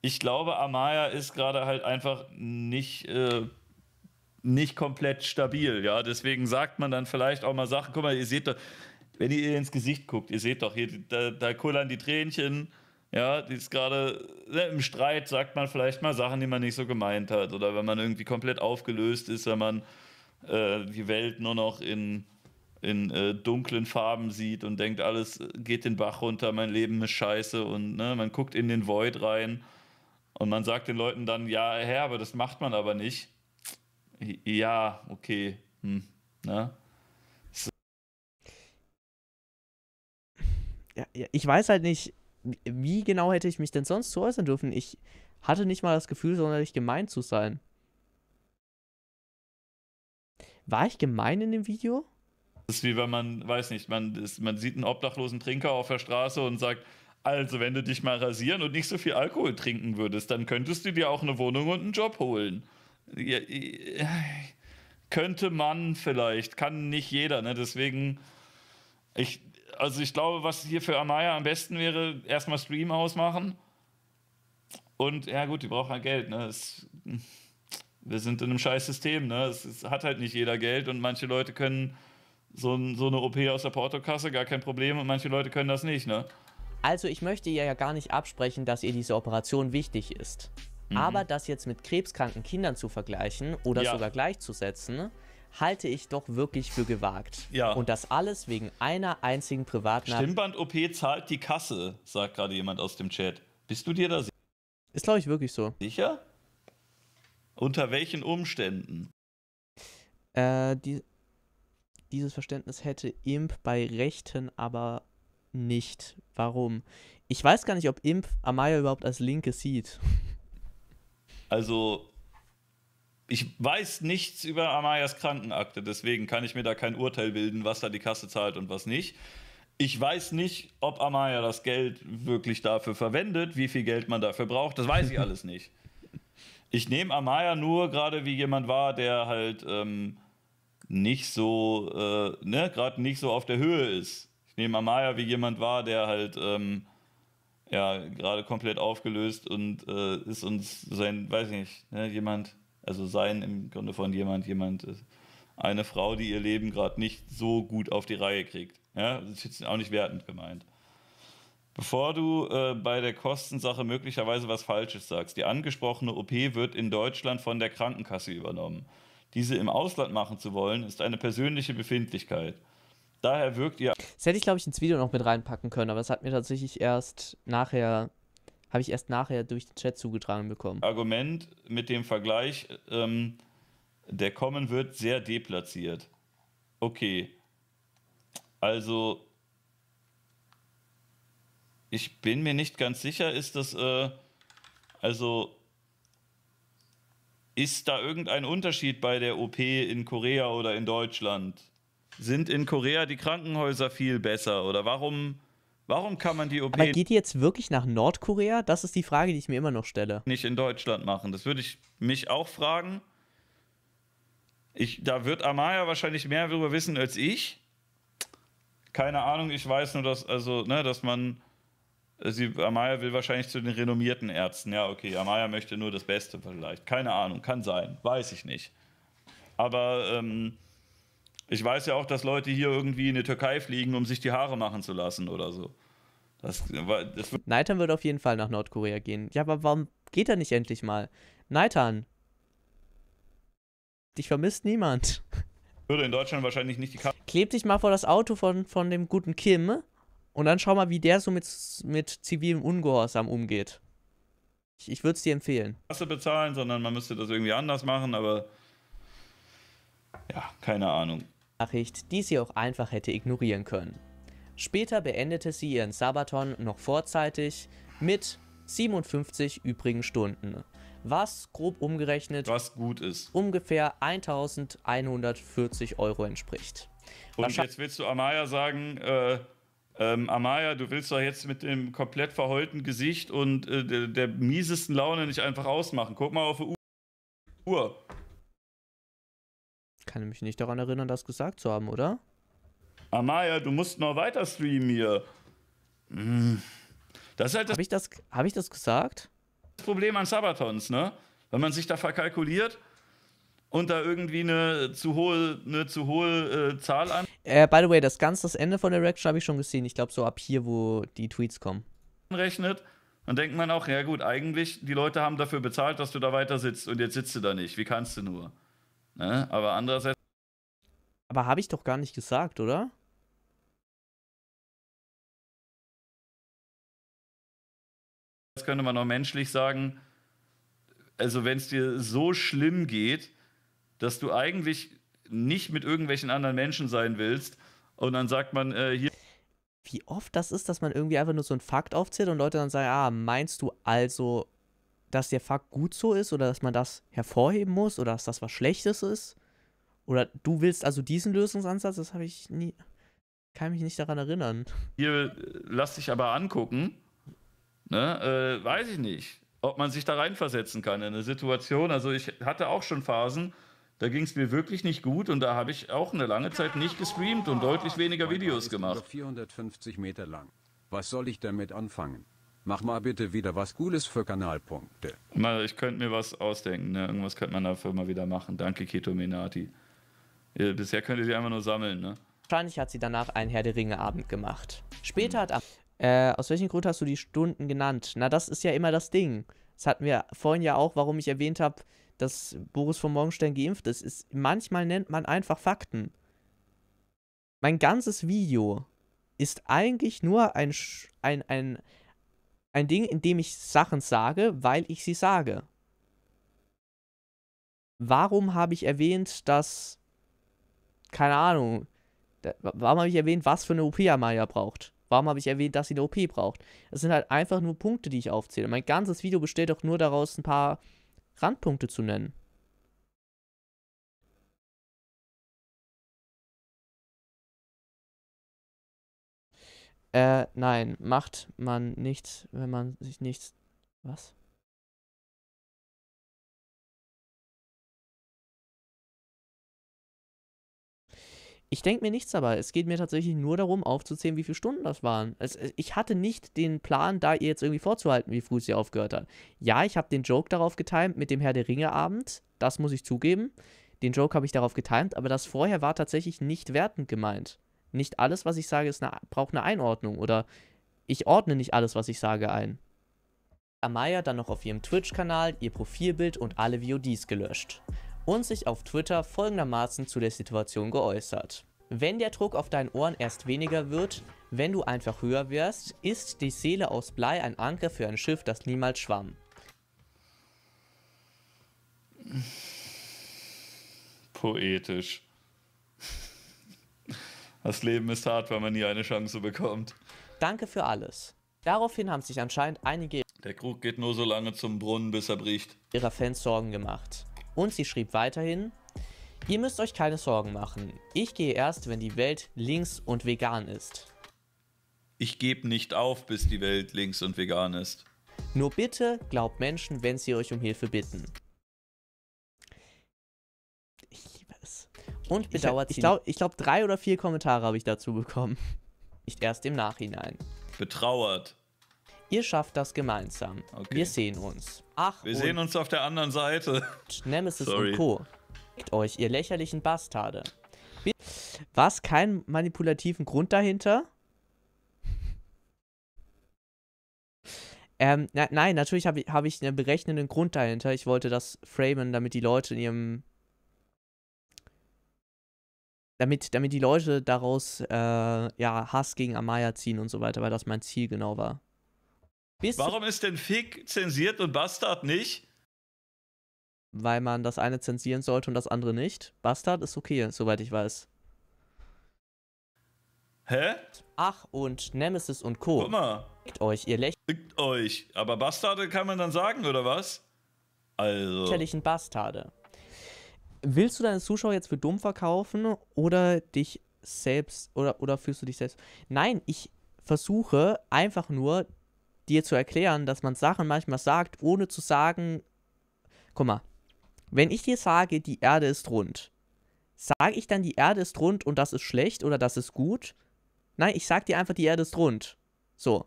Ich glaube, Amaya ist gerade halt einfach nicht, äh, nicht komplett stabil. Ja, deswegen sagt man dann vielleicht auch mal Sachen. Guck mal, ihr seht doch, wenn ihr ihr ins Gesicht guckt, ihr seht doch hier, da, da kullern die Tränchen. Ja, die ist gerade ne, im Streit, sagt man vielleicht mal Sachen, die man nicht so gemeint hat. Oder wenn man irgendwie komplett aufgelöst ist, wenn man äh, die Welt nur noch in, in äh, dunklen Farben sieht und denkt, alles geht den Bach runter, mein Leben ist scheiße und ne, man guckt in den Void rein und man sagt den Leuten dann, ja, Herr, aber das macht man aber nicht. Ja, okay. Hm, ne? So. Ja, ja, ich weiß halt nicht, wie genau hätte ich mich denn sonst zu äußern dürfen? Ich hatte nicht mal das Gefühl, sonderlich gemein zu sein. War ich gemein in dem Video? Das ist wie wenn man, weiß nicht, man, ist, man sieht einen obdachlosen Trinker auf der Straße und sagt, also wenn du dich mal rasieren und nicht so viel Alkohol trinken würdest, dann könntest du dir auch eine Wohnung und einen Job holen. Ja, könnte man vielleicht, kann nicht jeder, ne? Deswegen, ich also ich glaube, was hier für Amaya am besten wäre, erstmal Stream ausmachen. Und ja, gut, die brauchen halt Geld. Ne? Es, wir sind in einem scheiß System. Ne? Es, es, hat halt nicht jeder Geld und manche Leute können so, so eine OP aus der Portokasse gar kein Problem und manche Leute können das nicht. Ne? Also, ich möchte ihr ja gar nicht absprechen, dass ihr diese Operation wichtig ist. Mhm. Aber das jetzt mit krebskranken Kindern zu vergleichen oder ja. sogar gleichzusetzen, halte ich doch wirklich für gewagt. Ja. Und das alles wegen einer einzigen Privatnachricht. Stimmband-OP zahlt die Kasse, sagt gerade jemand aus dem Chat. Bist du dir da sicher? Ist, glaube ich, wirklich so. Sicher? Unter welchen Umständen? Äh, die, dieses Verständnis hätte Imp bei Rechten aber nicht. Warum? Ich weiß gar nicht, ob Imp Amaya überhaupt als Linke sieht. Also, ich weiß nichts über Amayas Krankenakte, deswegen kann ich mir da kein Urteil bilden, was da die Kasse zahlt und was nicht. Ich weiß nicht, ob Amaya das Geld wirklich dafür verwendet, wie viel Geld man dafür braucht, das weiß ich alles nicht. Ich nehme Amaya nur gerade wie jemand war, der halt ähm, nicht so, äh, ne, gerade nicht so auf der Höhe ist. Ich nehme Amaya wie jemand war, der halt. Ähm, ja, gerade komplett aufgelöst und äh, ist uns sein, weiß ich nicht, ne, jemand, also sein im Grunde von jemand, jemand ist äh, eine Frau, die ihr Leben gerade nicht so gut auf die Reihe kriegt. Ja, das ist jetzt auch nicht wertend gemeint. Bevor du äh, bei der Kostensache möglicherweise was Falsches sagst, die angesprochene OP wird in Deutschland von der Krankenkasse übernommen. Diese im Ausland machen zu wollen, ist eine persönliche Befindlichkeit. Daher wirkt ihr. Das hätte ich, glaube ich, ins Video noch mit reinpacken können, aber das hat mir tatsächlich erst nachher habe ich erst nachher durch den Chat zugetragen bekommen. Argument mit dem Vergleich, ähm, der Common wird sehr deplatziert. Okay. Also, ich bin mir nicht ganz sicher, ist das, äh, also, ist da irgendein Unterschied bei der OP in Korea oder in Deutschland? Sind in Korea die Krankenhäuser viel besser oder warum Warum kann man die OP. Aber geht die jetzt wirklich nach Nordkorea? Das ist die Frage, die ich mir immer noch stelle. Nicht in Deutschland machen. Das würde ich mich auch fragen. Ich, da wird Amaya wahrscheinlich mehr darüber wissen als ich. Keine Ahnung, ich weiß nur, dass, also, ne, dass man. Sie, Amaya will wahrscheinlich zu den renommierten Ärzten. Ja, okay, Amaya möchte nur das Beste vielleicht. Keine Ahnung, kann sein. Weiß ich nicht. Aber. Ähm, ich weiß ja auch, dass Leute hier irgendwie in die Türkei fliegen, um sich die Haare machen zu lassen oder so. Das, das wird würde auf jeden Fall nach Nordkorea gehen. Ja, aber warum geht er nicht endlich mal? Neitan, dich vermisst niemand. Würde in Deutschland wahrscheinlich nicht die Karte. Kleb dich mal vor das Auto von, von dem guten Kim und dann schau mal, wie der so mit, mit zivilem Ungehorsam umgeht. Ich, ich würde es dir empfehlen. Kasse bezahlen, sondern man müsste das irgendwie anders machen, aber ja, keine Ahnung. Nachricht, die sie auch einfach hätte ignorieren können. Später beendete sie ihren Sabaton noch vorzeitig mit 57 übrigen Stunden, was grob umgerechnet was gut ist. ungefähr 1140 Euro entspricht. Und jetzt willst du Amaya sagen, äh, ähm, Amaya, du willst doch jetzt mit dem komplett verheulten Gesicht und äh, der, der miesesten Laune nicht einfach ausmachen. Guck mal auf die Uhr. Kann mich nicht daran erinnern, das gesagt zu haben, oder? Amaya, du musst noch weiter streamen hier. Hm. Das ist halt das. Habe ich, das, hab ich das gesagt? Das Problem an Sabatons, ne? Wenn man sich da verkalkuliert und da irgendwie eine zu hohe, eine zu hohe äh, Zahl an. Äh, by the way, das ganze das Ende von der Reaction habe ich schon gesehen. Ich glaube, so ab hier, wo die Tweets kommen. Rechnet, dann denkt man auch, ja gut, eigentlich, die Leute haben dafür bezahlt, dass du da weiter sitzt und jetzt sitzt du da nicht. Wie kannst du nur? Ne? Aber andererseits. Aber habe ich doch gar nicht gesagt, oder? Das könnte man auch menschlich sagen. Also, wenn es dir so schlimm geht, dass du eigentlich nicht mit irgendwelchen anderen Menschen sein willst, und dann sagt man äh, hier. Wie oft das ist, dass man irgendwie einfach nur so einen Fakt aufzählt und Leute dann sagen: Ah, meinst du also dass der Fakt gut so ist oder dass man das hervorheben muss oder dass das was Schlechtes ist? Oder du willst also diesen Lösungsansatz? Das habe ich nie. Kann mich nicht daran erinnern. Hier äh, lass dich aber angucken. Ne? Äh, weiß ich nicht, ob man sich da reinversetzen kann in eine Situation. Also ich hatte auch schon Phasen, da ging es mir wirklich nicht gut und da habe ich auch eine lange Zeit nicht gestreamt und deutlich weniger Videos gemacht. 450 Meter lang. Was soll ich damit anfangen? Mach mal bitte wieder was Gutes für Kanalpunkte. Mal, ich könnte mir was ausdenken. Ne? Irgendwas könnte man dafür mal wieder machen. Danke, Keto Menati. Äh, bisher könnt ihr sie einfach nur sammeln, ne? Wahrscheinlich hat sie danach einen Herr der Ringe-Abend gemacht. Später hat... Äh, aus welchem Grund hast du die Stunden genannt? Na, das ist ja immer das Ding. Das hatten wir vorhin ja auch, warum ich erwähnt habe, dass Boris von Morgenstern geimpft ist. ist. Manchmal nennt man einfach Fakten. Mein ganzes Video ist eigentlich nur ein, ein, ein ein Ding, in dem ich Sachen sage, weil ich sie sage. Warum habe ich erwähnt, dass. Keine Ahnung. Warum habe ich erwähnt, was für eine OP Amaya braucht? Warum habe ich erwähnt, dass sie eine OP braucht? Es sind halt einfach nur Punkte, die ich aufzähle. Mein ganzes Video besteht doch nur daraus, ein paar Randpunkte zu nennen. Äh, nein, macht man nichts, wenn man sich nichts. Was? Ich denke mir nichts dabei. Es geht mir tatsächlich nur darum, aufzuzählen, wie viele Stunden das waren. Es, ich hatte nicht den Plan, da ihr jetzt irgendwie vorzuhalten, wie früh sie aufgehört hat. Ja, ich habe den Joke darauf getimt mit dem Herr der Ringe Abend. Das muss ich zugeben. Den Joke habe ich darauf getimt, aber das vorher war tatsächlich nicht wertend gemeint nicht alles, was ich sage, ist eine, braucht eine Einordnung oder ich ordne nicht alles, was ich sage, ein. Amaya dann noch auf ihrem Twitch-Kanal ihr Profilbild und alle VODs gelöscht und sich auf Twitter folgendermaßen zu der Situation geäußert. Wenn der Druck auf deinen Ohren erst weniger wird, wenn du einfach höher wirst, ist die Seele aus Blei ein Anker für ein Schiff, das niemals schwamm. Poetisch. Das Leben ist hart, wenn man nie eine Chance bekommt. Danke für alles. Daraufhin haben sich anscheinend einige Der Krug geht nur so lange zum Brunnen, bis er bricht. ihrer Fans Sorgen gemacht. Und sie schrieb weiterhin, Ihr müsst euch keine Sorgen machen. Ich gehe erst, wenn die Welt links und vegan ist. Ich gebe nicht auf, bis die Welt links und vegan ist. Nur bitte glaubt Menschen, wenn sie euch um Hilfe bitten. Und bedauert ich, sie. Ich glaube, drei oder vier Kommentare habe ich dazu bekommen. Nicht erst im Nachhinein. Betrauert. Ihr schafft das gemeinsam. Okay. Wir sehen uns. Ach, wir sehen uns auf der anderen Seite. Nemesis Sorry. und Co. Fickt euch, ihr lächerlichen Bastarde. Was? Keinen manipulativen Grund dahinter? ähm, na, nein, natürlich habe ich, hab ich einen berechnenden Grund dahinter. Ich wollte das framen, damit die Leute in ihrem damit, damit die Leute daraus äh, ja, Hass gegen Amaya ziehen und so weiter, weil das mein Ziel genau war. Bis Warum ist denn Fick zensiert und Bastard nicht? Weil man das eine zensieren sollte und das andere nicht. Bastard ist okay, soweit ich weiß. Hä? Ach, und Nemesis und Co. Guck mal. Fickt euch, ihr lächelt. Fickt euch. Aber Bastarde kann man dann sagen, oder was? Also. Lächerlichen Bastarde willst du deine Zuschauer jetzt für dumm verkaufen oder dich selbst oder, oder fühlst du dich selbst? Nein, ich versuche einfach nur dir zu erklären, dass man Sachen manchmal sagt, ohne zu sagen, guck mal, wenn ich dir sage, die Erde ist rund, sage ich dann, die Erde ist rund und das ist schlecht oder das ist gut? Nein, ich sage dir einfach, die Erde ist rund. So,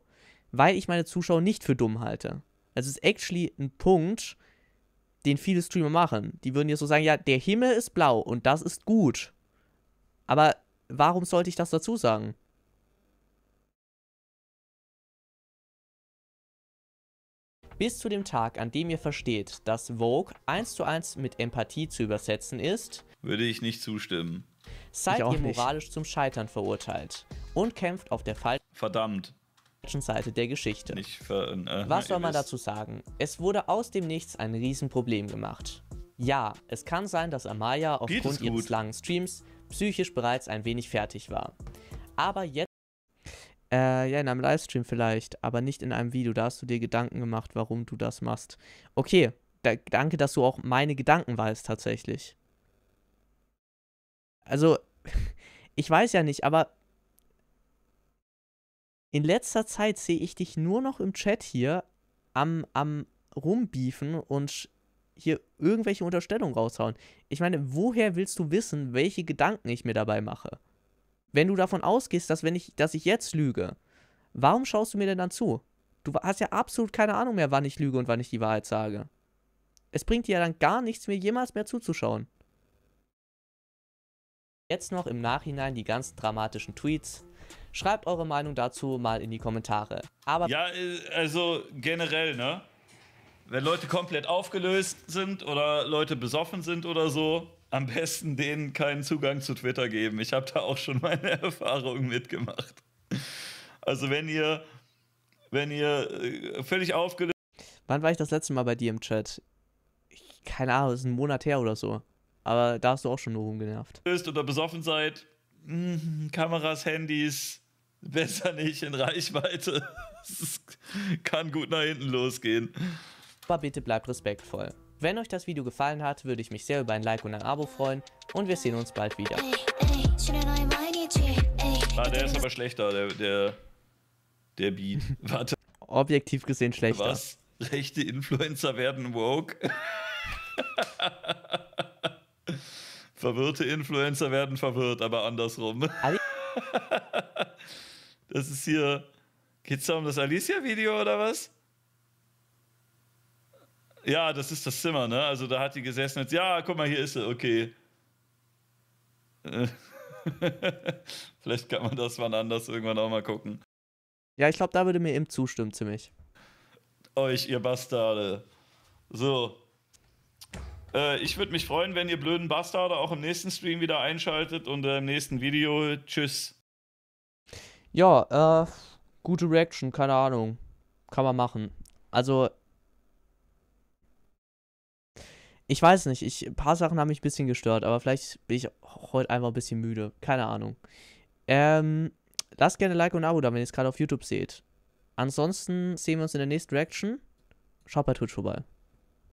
weil ich meine Zuschauer nicht für dumm halte. es ist actually ein Punkt, den viele Streamer machen. Die würden dir so sagen, ja, der Himmel ist blau und das ist gut. Aber warum sollte ich das dazu sagen? Bis zu dem Tag, an dem ihr versteht, dass Vogue eins zu eins mit Empathie zu übersetzen ist, würde ich nicht zustimmen. Seid ihr moralisch nicht. zum Scheitern verurteilt und kämpft auf der Fall. Verdammt. Fiction-Seite der Geschichte. Für, äh, ne, Was soll man dazu sagen? Es wurde aus dem Nichts ein Riesenproblem gemacht. Ja, es kann sein, dass Amaya aufgrund ihres langen Streams psychisch bereits ein wenig fertig war. Aber jetzt äh, ja, in einem Livestream vielleicht, aber nicht in einem Video. Da hast du dir Gedanken gemacht, warum du das machst. Okay, da, danke, dass du auch meine Gedanken weißt, tatsächlich. Also, ich weiß ja nicht, aber in letzter Zeit sehe ich dich nur noch im Chat hier am, am rumbiefen und hier irgendwelche Unterstellungen raushauen. Ich meine, woher willst du wissen, welche Gedanken ich mir dabei mache? Wenn du davon ausgehst, dass wenn ich, dass ich jetzt lüge, warum schaust du mir denn dann zu? Du hast ja absolut keine Ahnung mehr, wann ich lüge und wann ich die Wahrheit sage. Es bringt dir ja dann gar nichts, mir jemals mehr zuzuschauen. Jetzt noch im Nachhinein die ganzen dramatischen Tweets. Schreibt eure Meinung dazu mal in die Kommentare. Aber ja, äh, also generell, ne? Wenn Leute komplett aufgelöst sind oder Leute besoffen sind oder so, am besten denen keinen Zugang zu Twitter geben. Ich habe da auch schon meine Erfahrungen mitgemacht. Also wenn ihr, wenn ihr äh, völlig aufgelöst. Wann war ich das letzte Mal bei dir im Chat? Ich, keine Ahnung, ist ein Monat her oder so. Aber da hast du auch schon nur rumgenervt. Oder besoffen seid, hm, Kameras, Handys, besser nicht in Reichweite. Es kann gut nach hinten losgehen. Aber bitte bleibt respektvoll. Wenn euch das Video gefallen hat, würde ich mich sehr über ein Like und ein Abo freuen und wir sehen uns bald wieder. Ah, der ist aber schlechter, der, der, der Beat. Warte. Objektiv gesehen schlechter. Was? Rechte Influencer werden woke? Verwirrte Influencer werden verwirrt, aber andersrum. das ist hier. Geht es da um das Alicia-Video oder was? Ja, das ist das Zimmer, ne? Also da hat die gesessen jetzt, ja, guck mal, hier ist sie, okay. Vielleicht kann man das wann anders irgendwann auch mal gucken. Ja, ich glaube, da würde mir eben zustimmen, ziemlich. Euch, ihr Bastarde. So, äh, ich würde mich freuen, wenn ihr blöden Bastarde auch im nächsten Stream wieder einschaltet und äh, im nächsten Video. Tschüss. Ja, äh, gute Reaction, keine Ahnung. Kann man machen. Also, ich weiß nicht, ich, ein paar Sachen haben mich ein bisschen gestört, aber vielleicht bin ich heute einfach ein bisschen müde. Keine Ahnung. Ähm, lasst gerne Like und Abo da, wenn ihr es gerade auf YouTube seht. Ansonsten sehen wir uns in der nächsten Reaction. Schaut bei Twitch vorbei.